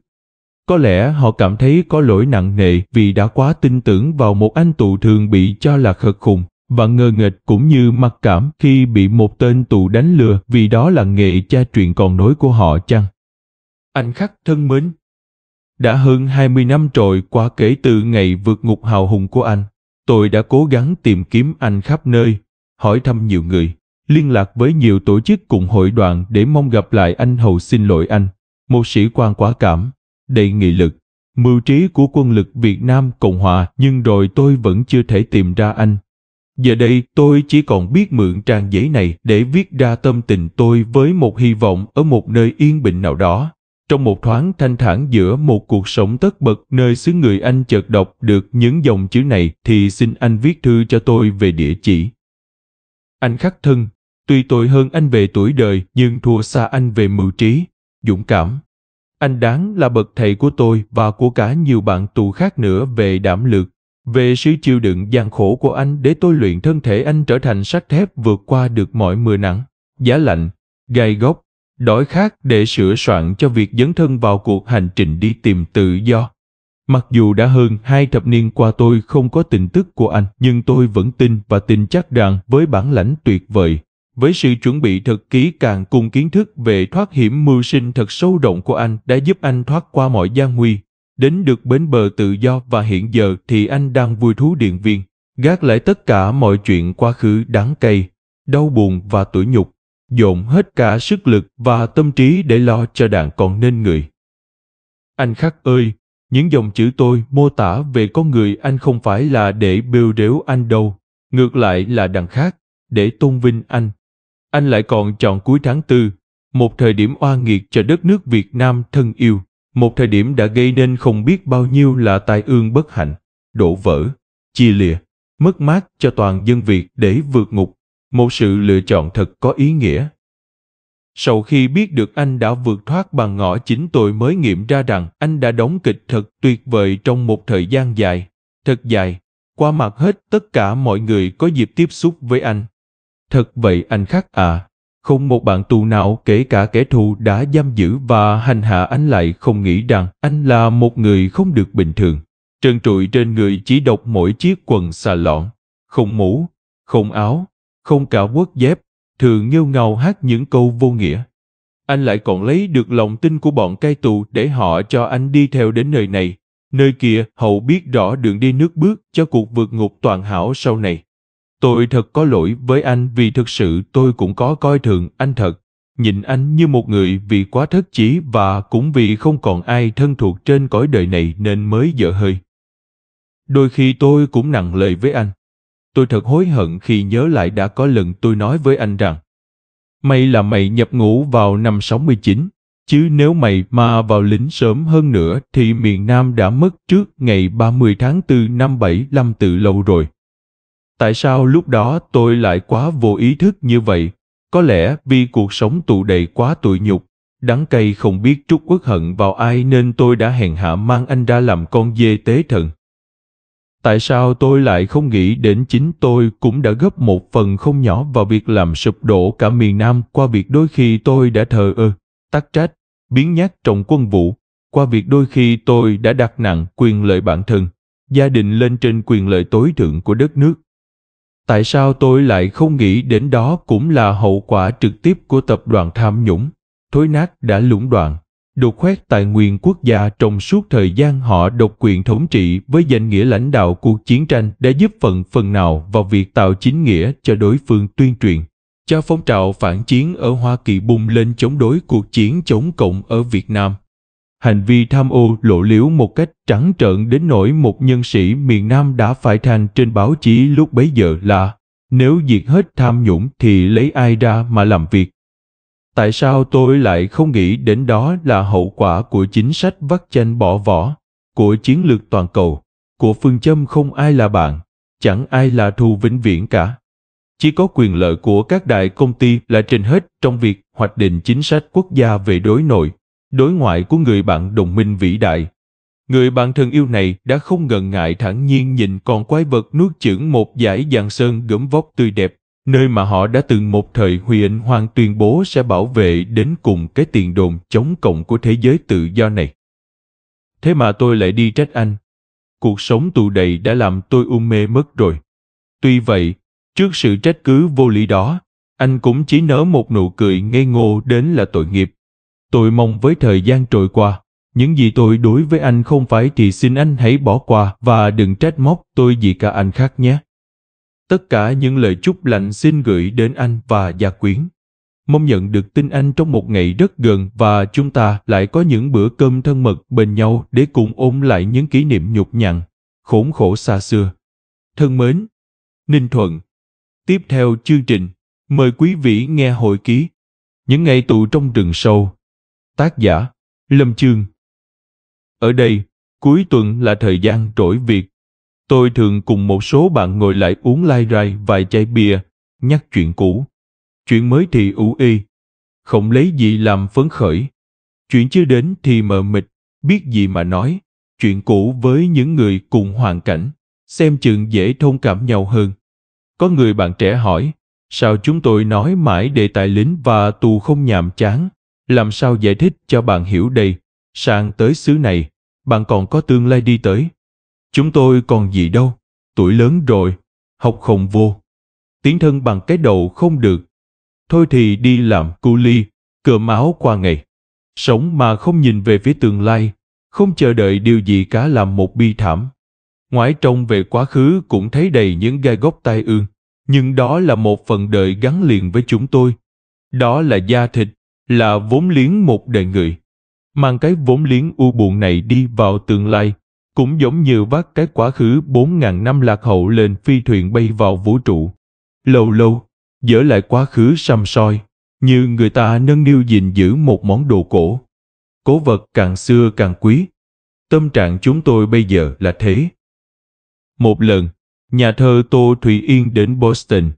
Có lẽ họ cảm thấy có lỗi nặng nề vì đã quá tin tưởng vào một anh tù thường bị cho là khật khùng và ngờ nghịch cũng như mặc cảm khi bị một tên tù đánh lừa vì đó là nghệ cha truyền còn nối của họ chăng. Anh khắc thân mến, đã hơn 20 năm trôi qua kể từ ngày vượt ngục hào hùng của anh, tôi đã cố gắng tìm kiếm anh khắp nơi, hỏi thăm nhiều người, liên lạc với nhiều tổ chức cùng hội đoàn để mong gặp lại anh hầu xin lỗi anh. Một sĩ quan quả cảm, đầy nghị lực, mưu trí của quân lực Việt Nam Cộng Hòa nhưng rồi tôi vẫn chưa thể tìm ra anh. Giờ đây tôi chỉ còn biết mượn trang giấy này để viết ra tâm tình tôi với một hy vọng ở một nơi yên bình nào đó. Trong một thoáng thanh thản giữa một cuộc sống tất bật nơi xứ người anh chợt đọc được những dòng chữ này thì xin anh viết thư cho tôi về địa chỉ. Anh khắc thân, tuy tội hơn anh về tuổi đời nhưng thua xa anh về mưu trí, dũng cảm. Anh đáng là bậc thầy của tôi và của cả nhiều bạn tù khác nữa về đảm lược, về sự chịu đựng gian khổ của anh để tôi luyện thân thể anh trở thành sắt thép vượt qua được mọi mưa nắng, giá lạnh, gai góc, đói khát để sửa soạn cho việc dấn thân vào cuộc hành trình đi tìm tự do, Mặc dù đã hơn hai thập niên qua tôi không có tin tức của anh, nhưng tôi vẫn tin và tin chắc rằng với bản lãnh tuyệt vời, với sự chuẩn bị thật kỹ càng cùng kiến thức về thoát hiểm mưu sinh thật sâu rộng của anh đã giúp anh thoát qua mọi gian nguy, đến được bến bờ tự do và hiện giờ thì anh đang vui thú điện viên, gác lại tất cả mọi chuyện quá khứ đáng cay, đau buồn và tủi nhục, dồn hết cả sức lực và tâm trí để lo cho đàn con nên người. Anh Khắc ơi, những dòng chữ tôi mô tả về con người anh không phải là để bêu đếu anh đâu, ngược lại là đằng khác, để tôn vinh anh. Anh lại còn chọn cuối tháng tư, một thời điểm oan nghiệt cho đất nước Việt Nam thân yêu, một thời điểm đã gây nên không biết bao nhiêu là tai ương bất hạnh, đổ vỡ, chia lìa, mất mát cho toàn dân Việt để vượt ngục, một sự lựa chọn thật có ý nghĩa. Sau khi biết được anh đã vượt thoát bằng ngõ chính tôi mới nghiệm ra rằng anh đã đóng kịch thật tuyệt vời trong một thời gian dài, thật dài, qua mặt hết tất cả mọi người có dịp tiếp xúc với anh. Thật vậy anh khác à, không một bạn tù nào kể cả kẻ thù đã giam giữ và hành hạ anh lại không nghĩ rằng anh là một người không được bình thường. Trần trụi trên người chỉ độc mỗi chiếc quần xà lọn, không mũ, không áo, không cả quất dép, thường nghêu ngào hát những câu vô nghĩa. Anh lại còn lấy được lòng tin của bọn cai tù để họ cho anh đi theo đến nơi này, nơi kia hậu biết rõ đường đi nước bước cho cuộc vượt ngục toàn hảo sau này. Tôi thật có lỗi với anh vì thực sự tôi cũng có coi thường anh thật, nhìn anh như một người vì quá thất chí và cũng vì không còn ai thân thuộc trên cõi đời này nên mới dở hơi. Đôi khi tôi cũng nặng lời với anh tôi thật hối hận khi nhớ lại đã có lần tôi nói với anh rằng May là mày nhập ngũ vào năm 69, chứ nếu mày mà vào lính sớm hơn nữa thì miền Nam đã mất trước ngày 30 tháng 4 năm 75 từ lâu rồi. Tại sao lúc đó tôi lại quá vô ý thức như vậy? Có lẽ vì cuộc sống tù đầy quá tội nhục, đắng cay không biết trút uất hận vào ai nên tôi đã hèn hạ mang anh ra làm con dê tế thần tại sao tôi lại không nghĩ đến chính tôi cũng đã góp một phần không nhỏ vào việc làm sụp đổ cả miền Nam qua việc đôi khi tôi đã thờ ơ, tắc trách, biến nhát trong quân vụ, qua việc đôi khi tôi đã đặt nặng quyền lợi bản thân, gia đình lên trên quyền lợi tối thượng của đất nước. Tại sao tôi lại không nghĩ đến đó cũng là hậu quả trực tiếp của tập đoàn tham nhũng, thối nát đã lũng đoạn, đục khoét tài nguyên quốc gia trong suốt thời gian họ độc quyền thống trị với danh nghĩa lãnh đạo cuộc chiến tranh đã giúp phần phần nào vào việc tạo chính nghĩa cho đối phương tuyên truyền. Cho phong trào phản chiến ở Hoa Kỳ bùng lên chống đối cuộc chiến chống cộng ở Việt Nam. Hành vi tham ô lộ liễu một cách trắng trợn đến nỗi một nhân sĩ miền Nam đã phải than trên báo chí lúc bấy giờ là nếu diệt hết tham nhũng thì lấy ai ra mà làm việc tại sao tôi lại không nghĩ đến đó là hậu quả của chính sách vắt chanh bỏ vỏ của chiến lược toàn cầu của phương châm không ai là bạn chẳng ai là thù vĩnh viễn cả chỉ có quyền lợi của các đại công ty là trên hết trong việc hoạch định chính sách quốc gia về đối nội đối ngoại của người bạn đồng minh vĩ đại người bạn thân yêu này đã không ngần ngại thản nhiên nhìn con quái vật nuốt chửng một dải giang sơn gấm vóc tươi đẹp nơi mà họ đã từng một thời huyền hoàng tuyên bố sẽ bảo vệ đến cùng cái tiền đồn chống cộng của thế giới tự do này. Thế mà tôi lại đi trách anh. Cuộc sống tù đầy đã làm tôi u mê mất rồi. Tuy vậy, trước sự trách cứ vô lý đó, anh cũng chỉ nở một nụ cười ngây ngô đến là tội nghiệp. Tôi mong với thời gian trôi qua, những gì tôi đối với anh không phải thì xin anh hãy bỏ qua và đừng trách móc tôi gì cả anh khác nhé. Tất cả những lời chúc lành xin gửi đến anh và gia quyến. Mong nhận được tin anh trong một ngày rất gần và chúng ta lại có những bữa cơm thân mật bên nhau để cùng ôm lại những kỷ niệm nhục nhằn, khốn khổ xa xưa. Thân mến, Ninh Thuận. Tiếp theo chương trình, mời quý vị nghe hội ký Những ngày tù trong rừng sâu. Tác giả, Lâm Chương. Ở đây, cuối tuần là thời gian rỗi việc Tôi thường cùng một số bạn ngồi lại uống lai rai vài chai bia, nhắc chuyện cũ. Chuyện mới thì ủ y, không lấy gì làm phấn khởi. Chuyện chưa đến thì mờ mịt, biết gì mà nói. Chuyện cũ với những người cùng hoàn cảnh, xem chừng dễ thông cảm nhau hơn. Có người bạn trẻ hỏi, sao chúng tôi nói mãi đề tài lính và tù không nhàm chán? Làm sao giải thích cho bạn hiểu đây? Sang tới xứ này, bạn còn có tương lai đi tới. Chúng tôi còn gì đâu, tuổi lớn rồi, học không vô. Tiến thân bằng cái đầu không được. Thôi thì đi làm cu ly, cơm áo qua ngày. Sống mà không nhìn về phía tương lai, không chờ đợi điều gì cả làm một bi thảm. Ngoái trông về quá khứ cũng thấy đầy những gai góc tai ương, nhưng đó là một phần đời gắn liền với chúng tôi. Đó là da thịt, là vốn liếng một đời người. Mang cái vốn liếng u buồn này đi vào tương lai, cũng giống như vác cái quá khứ 4.000 năm lạc hậu lên phi thuyền bay vào vũ trụ. Lâu lâu, dỡ lại quá khứ xăm soi, như người ta nâng niu gìn giữ một món đồ cổ. Cố vật càng xưa càng quý. Tâm trạng chúng tôi bây giờ là thế. Một lần, nhà thơ Tô thụy Yên đến Boston.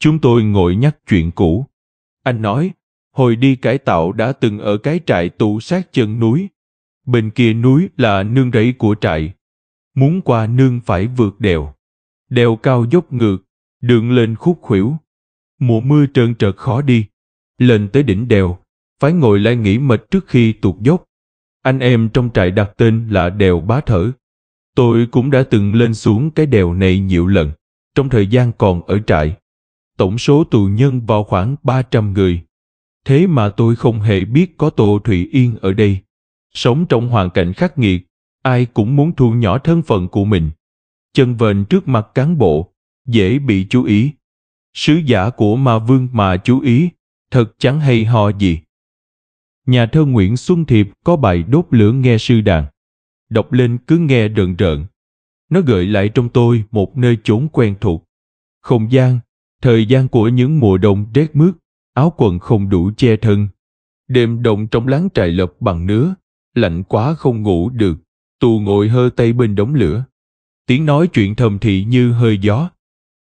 Chúng tôi ngồi nhắc chuyện cũ. Anh nói, hồi đi cải tạo đã từng ở cái trại tụ sát chân núi, Bên kia núi là nương rẫy của trại. Muốn qua nương phải vượt đèo. Đèo cao dốc ngược, đường lên khúc khuỷu. Mùa mưa trơn trợt khó đi. Lên tới đỉnh đèo, phải ngồi lại nghỉ mệt trước khi tuột dốc. Anh em trong trại đặt tên là đèo bá thở. Tôi cũng đã từng lên xuống cái đèo này nhiều lần, trong thời gian còn ở trại. Tổng số tù nhân vào khoảng 300 người. Thế mà tôi không hề biết có Tô Thụy Yên ở đây. Sống trong hoàn cảnh khắc nghiệt, ai cũng muốn thu nhỏ thân phận của mình. Chân vền trước mặt cán bộ, dễ bị chú ý. Sứ giả của ma vương mà chú ý, thật chẳng hay ho gì. Nhà thơ Nguyễn Xuân Thiệp có bài đốt lửa nghe sư đàn. Đọc lên cứ nghe rợn rợn. Nó gợi lại trong tôi một nơi chốn quen thuộc. Không gian, thời gian của những mùa đông rét mướt, áo quần không đủ che thân. Đêm đông trong láng trại lợp bằng nứa, lạnh quá không ngủ được, tù ngồi hơ tay bên đống lửa. Tiếng nói chuyện thầm thị như hơi gió,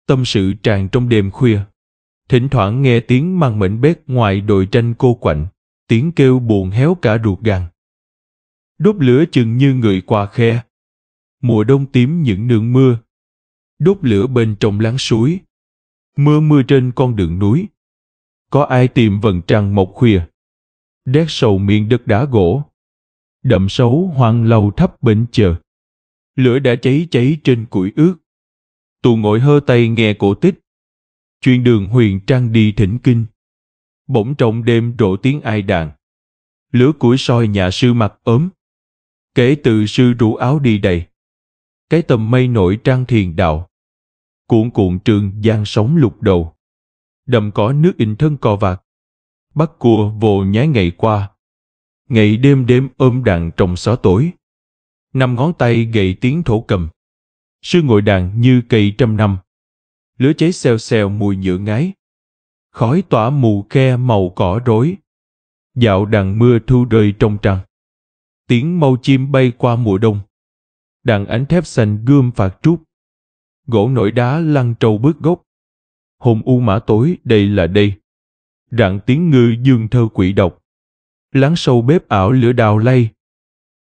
tâm sự tràn trong đêm khuya. Thỉnh thoảng nghe tiếng mang mệnh bét ngoài đội tranh cô quạnh, tiếng kêu buồn héo cả ruột gan. Đốt lửa chừng như người qua khe. Mùa đông tím những nương mưa. Đốt lửa bên trong láng suối. Mưa mưa trên con đường núi. Có ai tìm vần trăng mọc khuya. Đét sầu miệng đất đá gỗ đậm xấu hoang lâu thấp bên chờ. Lửa đã cháy cháy trên củi ướt. Tù ngồi hơ tay nghe cổ tích. Chuyên đường huyền trang đi thỉnh kinh. Bỗng trong đêm rộ tiếng ai đàn. lửa củi soi nhà sư mặt ốm. Kể từ sư rủ áo đi đầy. Cái tầm mây nổi trang thiền đạo. Cuộn cuộn trường giang sóng lục đầu. Đầm có nước in thân co vạt. Bắt cua vồ nhái ngày qua ngày đêm đêm ôm đàn trong xó tối. Năm ngón tay gậy tiếng thổ cầm. Sư ngồi đàn như cây trăm năm. Lửa cháy xèo xèo mùi nhựa ngái. Khói tỏa mù khe màu cỏ rối. Dạo đàn mưa thu rơi trong trăng. Tiếng mau chim bay qua mùa đông. Đàn ánh thép xanh gươm phạt trúc. Gỗ nổi đá lăn trâu bước gốc. Hồn u mã tối đây là đây. Rạng tiếng ngư dương thơ quỷ độc láng sâu bếp ảo lửa đào lay.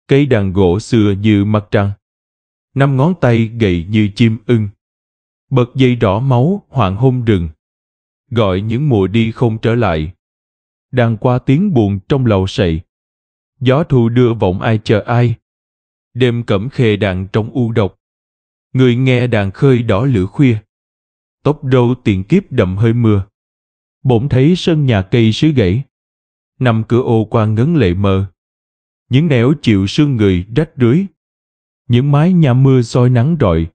Cây đàn gỗ xưa như mặt trăng. Năm ngón tay gầy như chim ưng. Bật dây đỏ máu hoàng hôn rừng. Gọi những mùa đi không trở lại. Đàn qua tiếng buồn trong lầu sậy. Gió thu đưa vọng ai chờ ai. Đêm cẩm khê đàn trong u độc. Người nghe đàn khơi đỏ lửa khuya. Tóc râu tiền kiếp đậm hơi mưa. Bỗng thấy sân nhà cây sứ gãy nằm cửa ô quan ngấn lệ mờ. Những nẻo chịu sương người rách rưới. Những mái nhà mưa soi nắng rọi.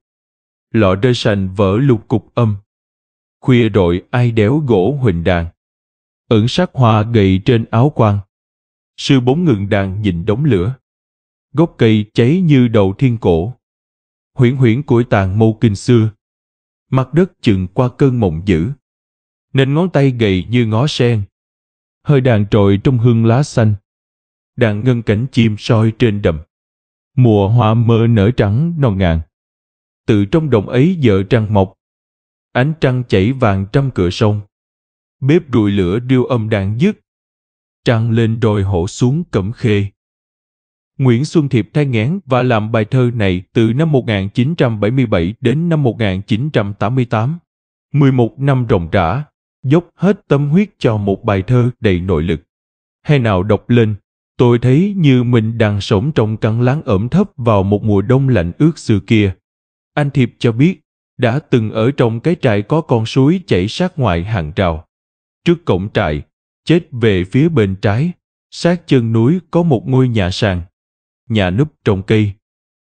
Lọ đơ sành vỡ lục cục âm. Khuya đội ai đéo gỗ huỳnh đàn. Ẩn sắc hoa gầy trên áo quan. Sư bốn ngừng đàn nhìn đống lửa. Gốc cây cháy như đầu thiên cổ. Huyển huyển của tàn mâu kinh xưa. Mặt đất chừng qua cơn mộng dữ. Nên ngón tay gầy như ngó sen hơi đàn trội trong hương lá xanh. Đàn ngân cảnh chim soi trên đầm. Mùa hoa mơ nở trắng non ngàn. Từ trong đồng ấy giờ trăng mọc. Ánh trăng chảy vàng trăm cửa sông. Bếp rụi lửa điêu âm đàn dứt. Trăng lên đồi hổ xuống cẩm khê. Nguyễn Xuân Thiệp thay ngán và làm bài thơ này từ năm 1977 đến năm 1988. 11 năm ròng rã, dốc hết tâm huyết cho một bài thơ đầy nội lực. Hay nào đọc lên, tôi thấy như mình đang sống trong căn láng ẩm thấp vào một mùa đông lạnh ướt xưa kia. Anh Thiệp cho biết, đã từng ở trong cái trại có con suối chảy sát ngoài hàng rào. Trước cổng trại, chết về phía bên trái, sát chân núi có một ngôi nhà sàn. Nhà núp trồng cây.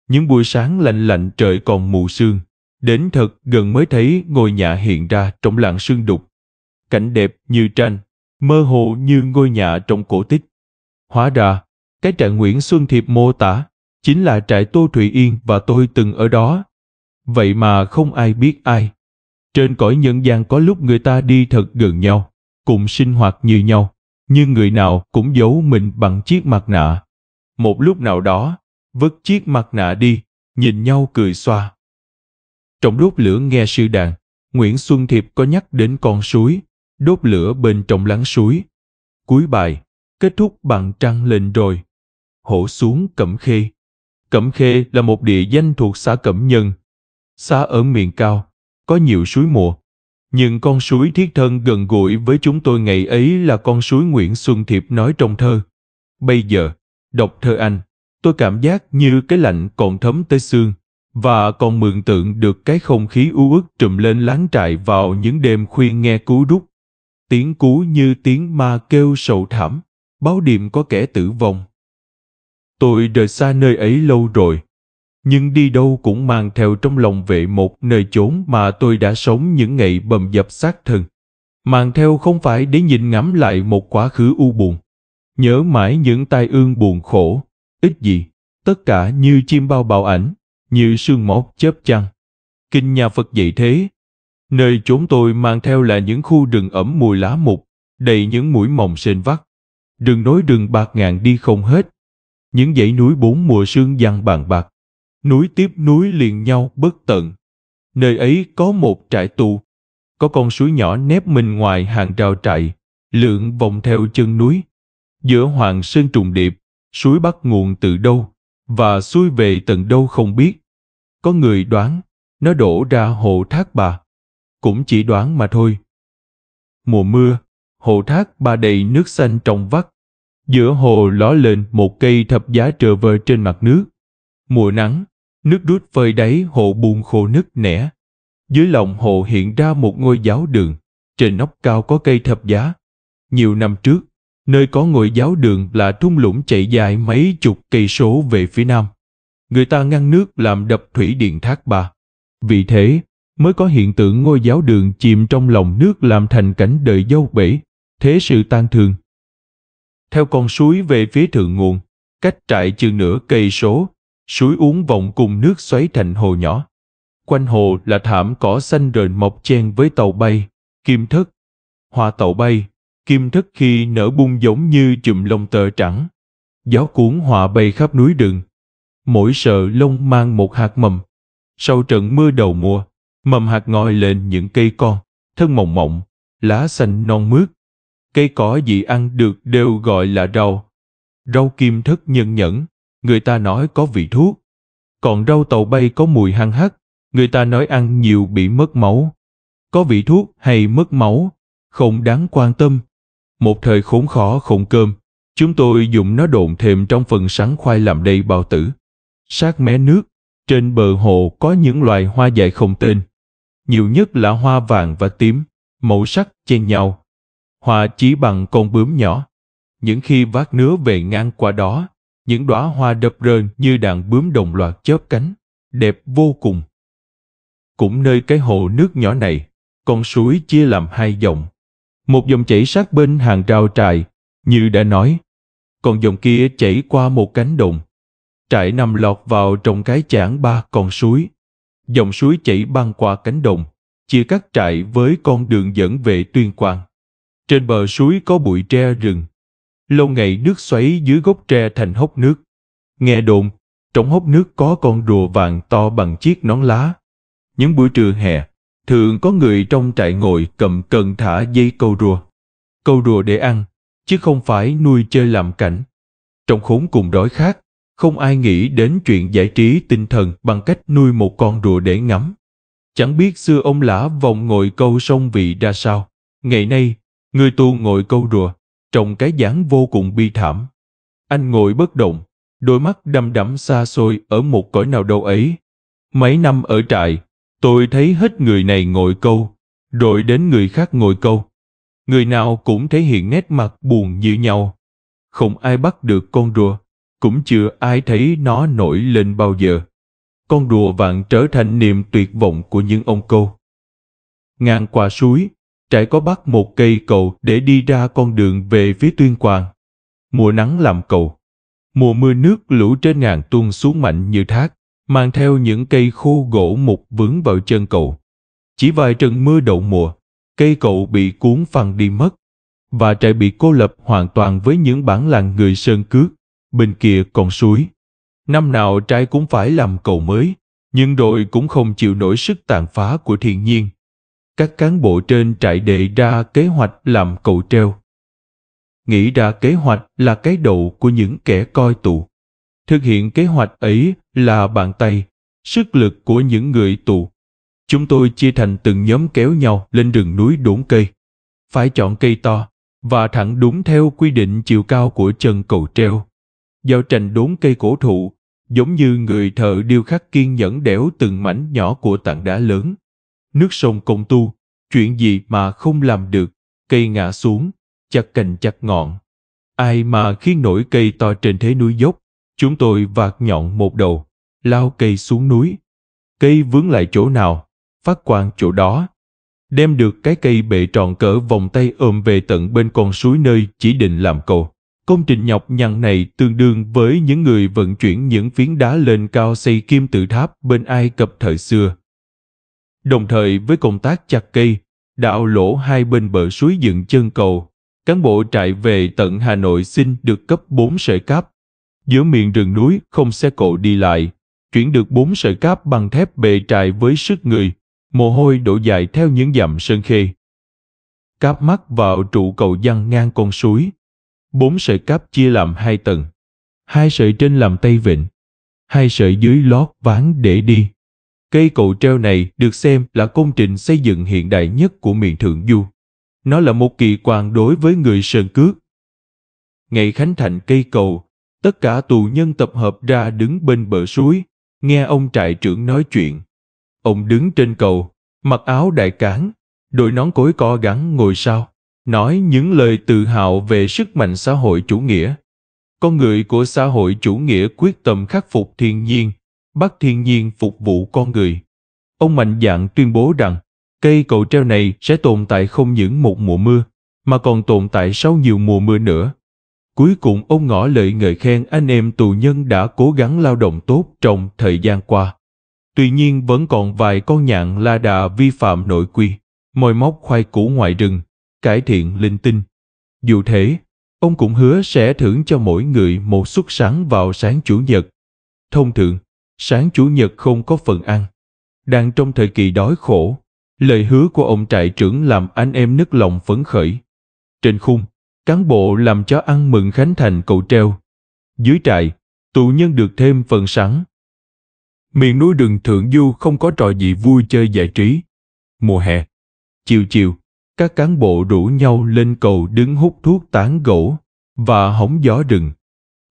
Những buổi sáng lạnh lạnh trời còn mù sương. Đến thật gần mới thấy ngôi nhà hiện ra trong làn sương đục cảnh đẹp như tranh, mơ hồ như ngôi nhà trong cổ tích. Hóa ra, cái trại Nguyễn Xuân Thiệp mô tả chính là trại Tô Thụy Yên và tôi từng ở đó. Vậy mà không ai biết ai. Trên cõi nhân gian có lúc người ta đi thật gần nhau, cùng sinh hoạt như nhau, nhưng người nào cũng giấu mình bằng chiếc mặt nạ. Một lúc nào đó, vứt chiếc mặt nạ đi, nhìn nhau cười xoa. Trong lúc lửa nghe sư đàn, Nguyễn Xuân Thiệp có nhắc đến con suối, đốt lửa bên trong láng suối. Cuối bài, kết thúc bằng trăng lên rồi. Hổ xuống Cẩm Khê. Cẩm Khê là một địa danh thuộc xã Cẩm Nhân. Xã ở miền cao, có nhiều suối mùa. Nhưng con suối thiết thân gần gũi với chúng tôi ngày ấy là con suối Nguyễn Xuân Thiệp nói trong thơ. Bây giờ, đọc thơ anh, tôi cảm giác như cái lạnh còn thấm tới xương và còn mường tượng được cái không khí u uất trùm lên láng trại vào những đêm khuya nghe cú đúc tiếng cú như tiếng ma kêu sầu thảm, báo điểm có kẻ tử vong. Tôi rời xa nơi ấy lâu rồi, nhưng đi đâu cũng mang theo trong lòng vệ một nơi chốn mà tôi đã sống những ngày bầm dập xác thân. Mang theo không phải để nhìn ngắm lại một quá khứ u buồn, nhớ mãi những tai ương buồn khổ, ít gì, tất cả như chim bao bào ảnh, như sương móc chớp chăng. Kinh nhà Phật dạy thế, Nơi chúng tôi mang theo là những khu rừng ẩm mùi lá mục, đầy những mũi mồng sên vắt. Đường nối rừng bạc ngàn đi không hết. Những dãy núi bốn mùa sương giăng bàn bạc. Núi tiếp núi liền nhau bất tận. Nơi ấy có một trại tù. Có con suối nhỏ nép mình ngoài hàng rào trại, lượn vòng theo chân núi. Giữa hoàng sơn trùng điệp, suối bắt nguồn từ đâu và xuôi về tận đâu không biết. Có người đoán, nó đổ ra hồ thác bà cũng chỉ đoán mà thôi. Mùa mưa, hồ thác ba đầy nước xanh trong vắt. Giữa hồ ló lên một cây thập giá trờ vơ trên mặt nước. Mùa nắng, nước rút phơi đáy hồ buồn khô nứt nẻ. Dưới lòng hồ hiện ra một ngôi giáo đường, trên nóc cao có cây thập giá. Nhiều năm trước, nơi có ngôi giáo đường là thung lũng chạy dài mấy chục cây số về phía nam. Người ta ngăn nước làm đập thủy điện Thác ba. Vì thế, mới có hiện tượng ngôi giáo đường chìm trong lòng nước làm thành cảnh đời dâu bể, thế sự tan thương. Theo con suối về phía thượng nguồn, cách trại chừng nửa cây số, suối uống vòng cùng nước xoáy thành hồ nhỏ. Quanh hồ là thảm cỏ xanh rền mọc chen với tàu bay, kim thất. Hoa tàu bay, kim thất khi nở bung giống như chùm lông tơ trắng. Gió cuốn hòa bay khắp núi rừng. Mỗi sợ lông mang một hạt mầm. Sau trận mưa đầu mùa, mầm hạt ngòi lên những cây con, thân mỏng mộng, lá xanh non mướt. Cây cỏ gì ăn được đều gọi là rau. Rau kim thất nhân nhẫn, người ta nói có vị thuốc. Còn rau tàu bay có mùi hăng hắc, người ta nói ăn nhiều bị mất máu. Có vị thuốc hay mất máu, không đáng quan tâm. Một thời khốn khó không cơm, chúng tôi dùng nó độn thêm trong phần sáng khoai làm đầy bao tử. Sát mé nước, trên bờ hồ có những loài hoa dại không tên nhiều nhất là hoa vàng và tím, màu sắc chen nhau. Hoa chỉ bằng con bướm nhỏ. Những khi vác nứa về ngang qua đó, những đóa hoa đập rờn như đàn bướm đồng loạt chớp cánh, đẹp vô cùng. Cũng nơi cái hồ nước nhỏ này, con suối chia làm hai dòng. Một dòng chảy sát bên hàng rào trại, như đã nói, còn dòng kia chảy qua một cánh đồng. Trại nằm lọt vào trong cái chảng ba con suối, dòng suối chảy băng qua cánh đồng, chia cắt trại với con đường dẫn về tuyên quang. Trên bờ suối có bụi tre rừng. Lâu ngày nước xoáy dưới gốc tre thành hốc nước. Nghe đồn, trong hốc nước có con rùa vàng to bằng chiếc nón lá. Những buổi trưa hè, thường có người trong trại ngồi cầm cần thả dây câu rùa. Câu rùa để ăn, chứ không phải nuôi chơi làm cảnh. Trong khốn cùng đói khát, không ai nghĩ đến chuyện giải trí tinh thần bằng cách nuôi một con rùa để ngắm. Chẳng biết xưa ông lã vòng ngồi câu sông vị ra sao. Ngày nay, người tu ngồi câu rùa, trông cái dáng vô cùng bi thảm. Anh ngồi bất động, đôi mắt đăm đắm xa xôi ở một cõi nào đâu ấy. Mấy năm ở trại, tôi thấy hết người này ngồi câu, rồi đến người khác ngồi câu. Người nào cũng thể hiện nét mặt buồn như nhau. Không ai bắt được con rùa cũng chưa ai thấy nó nổi lên bao giờ. Con đùa vạn trở thành niềm tuyệt vọng của những ông cô. Ngang qua suối, trại có bắt một cây cầu để đi ra con đường về phía tuyên quang. Mùa nắng làm cầu. Mùa mưa nước lũ trên ngàn tuôn xuống mạnh như thác, mang theo những cây khô gỗ mục vướng vào chân cầu. Chỉ vài trận mưa đậu mùa, cây cầu bị cuốn phăng đi mất, và trại bị cô lập hoàn toàn với những bản làng người sơn cước bên kia con suối. Năm nào trai cũng phải làm cầu mới, nhưng rồi cũng không chịu nổi sức tàn phá của thiên nhiên. Các cán bộ trên trại đệ ra kế hoạch làm cầu treo. Nghĩ ra kế hoạch là cái đầu của những kẻ coi tù. Thực hiện kế hoạch ấy là bàn tay, sức lực của những người tù. Chúng tôi chia thành từng nhóm kéo nhau lên rừng núi đốn cây. Phải chọn cây to và thẳng đúng theo quy định chiều cao của chân cầu treo giao tranh đốn cây cổ thụ, giống như người thợ điêu khắc kiên nhẫn đẽo từng mảnh nhỏ của tảng đá lớn. Nước sông công tu, chuyện gì mà không làm được, cây ngã xuống, chặt cành chặt ngọn. Ai mà khiến nổi cây to trên thế núi dốc, chúng tôi vạt nhọn một đầu, lao cây xuống núi. Cây vướng lại chỗ nào, phát quang chỗ đó. Đem được cái cây bệ tròn cỡ vòng tay ôm về tận bên con suối nơi chỉ định làm cầu. Công trình nhọc nhằn này tương đương với những người vận chuyển những phiến đá lên cao xây kim tự tháp bên Ai Cập thời xưa. Đồng thời với công tác chặt cây, đạo lỗ hai bên bờ suối dựng chân cầu, cán bộ trại về tận Hà Nội xin được cấp 4 sợi cáp. Giữa miền rừng núi không xe cộ đi lại, chuyển được 4 sợi cáp bằng thép bề trại với sức người, mồ hôi đổ dài theo những dặm sơn khê. Cáp mắc vào trụ cầu dăng ngang con suối, bốn sợi cáp chia làm hai tầng hai sợi trên làm tay vịn hai sợi dưới lót ván để đi cây cầu treo này được xem là công trình xây dựng hiện đại nhất của miền thượng du nó là một kỳ quan đối với người sơn cước ngày khánh thành cây cầu tất cả tù nhân tập hợp ra đứng bên bờ suối nghe ông trại trưởng nói chuyện ông đứng trên cầu mặc áo đại cán đội nón cối co gắn ngồi sau nói những lời tự hào về sức mạnh xã hội chủ nghĩa. Con người của xã hội chủ nghĩa quyết tâm khắc phục thiên nhiên, bắt thiên nhiên phục vụ con người. Ông mạnh dạng tuyên bố rằng, cây cầu treo này sẽ tồn tại không những một mùa mưa, mà còn tồn tại sau nhiều mùa mưa nữa. Cuối cùng ông ngỏ lời ngợi khen anh em tù nhân đã cố gắng lao động tốt trong thời gian qua. Tuy nhiên vẫn còn vài con nhạn la đà vi phạm nội quy, mồi móc khoai củ ngoại rừng, cải thiện linh tinh. Dù thế, ông cũng hứa sẽ thưởng cho mỗi người một suất sáng vào sáng Chủ nhật. Thông thường, sáng Chủ nhật không có phần ăn. Đang trong thời kỳ đói khổ, lời hứa của ông trại trưởng làm anh em nức lòng phấn khởi. Trên khung, cán bộ làm cho ăn mừng khánh thành cầu treo. Dưới trại, tù nhân được thêm phần sáng. Miền núi đường Thượng Du không có trò gì vui chơi giải trí. Mùa hè, chiều chiều, các cán bộ rủ nhau lên cầu đứng hút thuốc tán gỗ và hóng gió rừng.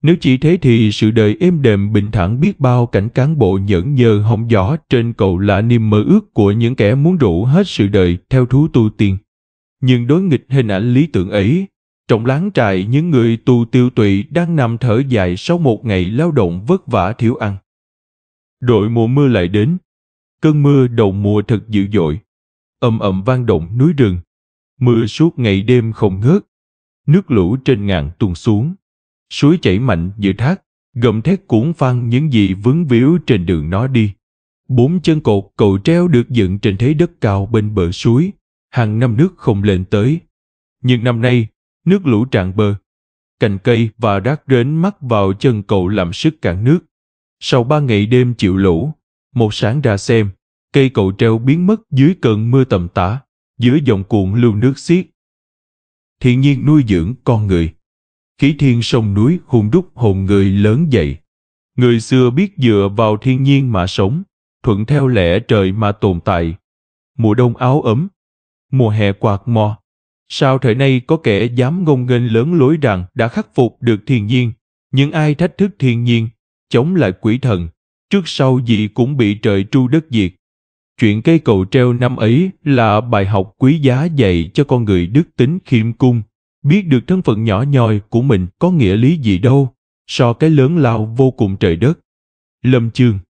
Nếu chỉ thế thì sự đời êm đềm bình thản biết bao cảnh cán bộ nhẫn nhơ hóng gió trên cầu là niềm mơ ước của những kẻ muốn rủ hết sự đời theo thú tu tiên. Nhưng đối nghịch hình ảnh lý tưởng ấy, trong láng trại những người tu tiêu tụy đang nằm thở dài sau một ngày lao động vất vả thiếu ăn. Đội mùa mưa lại đến. Cơn mưa đầu mùa thật dữ dội. ầm ầm vang động núi rừng. Mưa suốt ngày đêm không ngớt. Nước lũ trên ngàn tuôn xuống. Suối chảy mạnh giữa thác, gầm thét cuốn phăng những gì vướng víu trên đường nó đi. Bốn chân cột cầu treo được dựng trên thế đất cao bên bờ suối, hàng năm nước không lên tới. Nhưng năm nay, nước lũ tràn bờ, cành cây và rác rến mắc vào chân cầu làm sức cản nước. Sau ba ngày đêm chịu lũ, một sáng ra xem, cây cầu treo biến mất dưới cơn mưa tầm tã giữa dòng cuộn lưu nước xiết. Thiên nhiên nuôi dưỡng con người. Khí thiên sông núi hùng đúc hồn người lớn dậy. Người xưa biết dựa vào thiên nhiên mà sống, thuận theo lẽ trời mà tồn tại. Mùa đông áo ấm, mùa hè quạt mò. Sao thời nay có kẻ dám ngông nghênh lớn lối rằng đã khắc phục được thiên nhiên, nhưng ai thách thức thiên nhiên, chống lại quỷ thần, trước sau gì cũng bị trời tru đất diệt. Chuyện cây cầu treo năm ấy là bài học quý giá dạy cho con người đức tính khiêm cung. Biết được thân phận nhỏ nhòi của mình có nghĩa lý gì đâu, so cái lớn lao vô cùng trời đất. Lâm Chương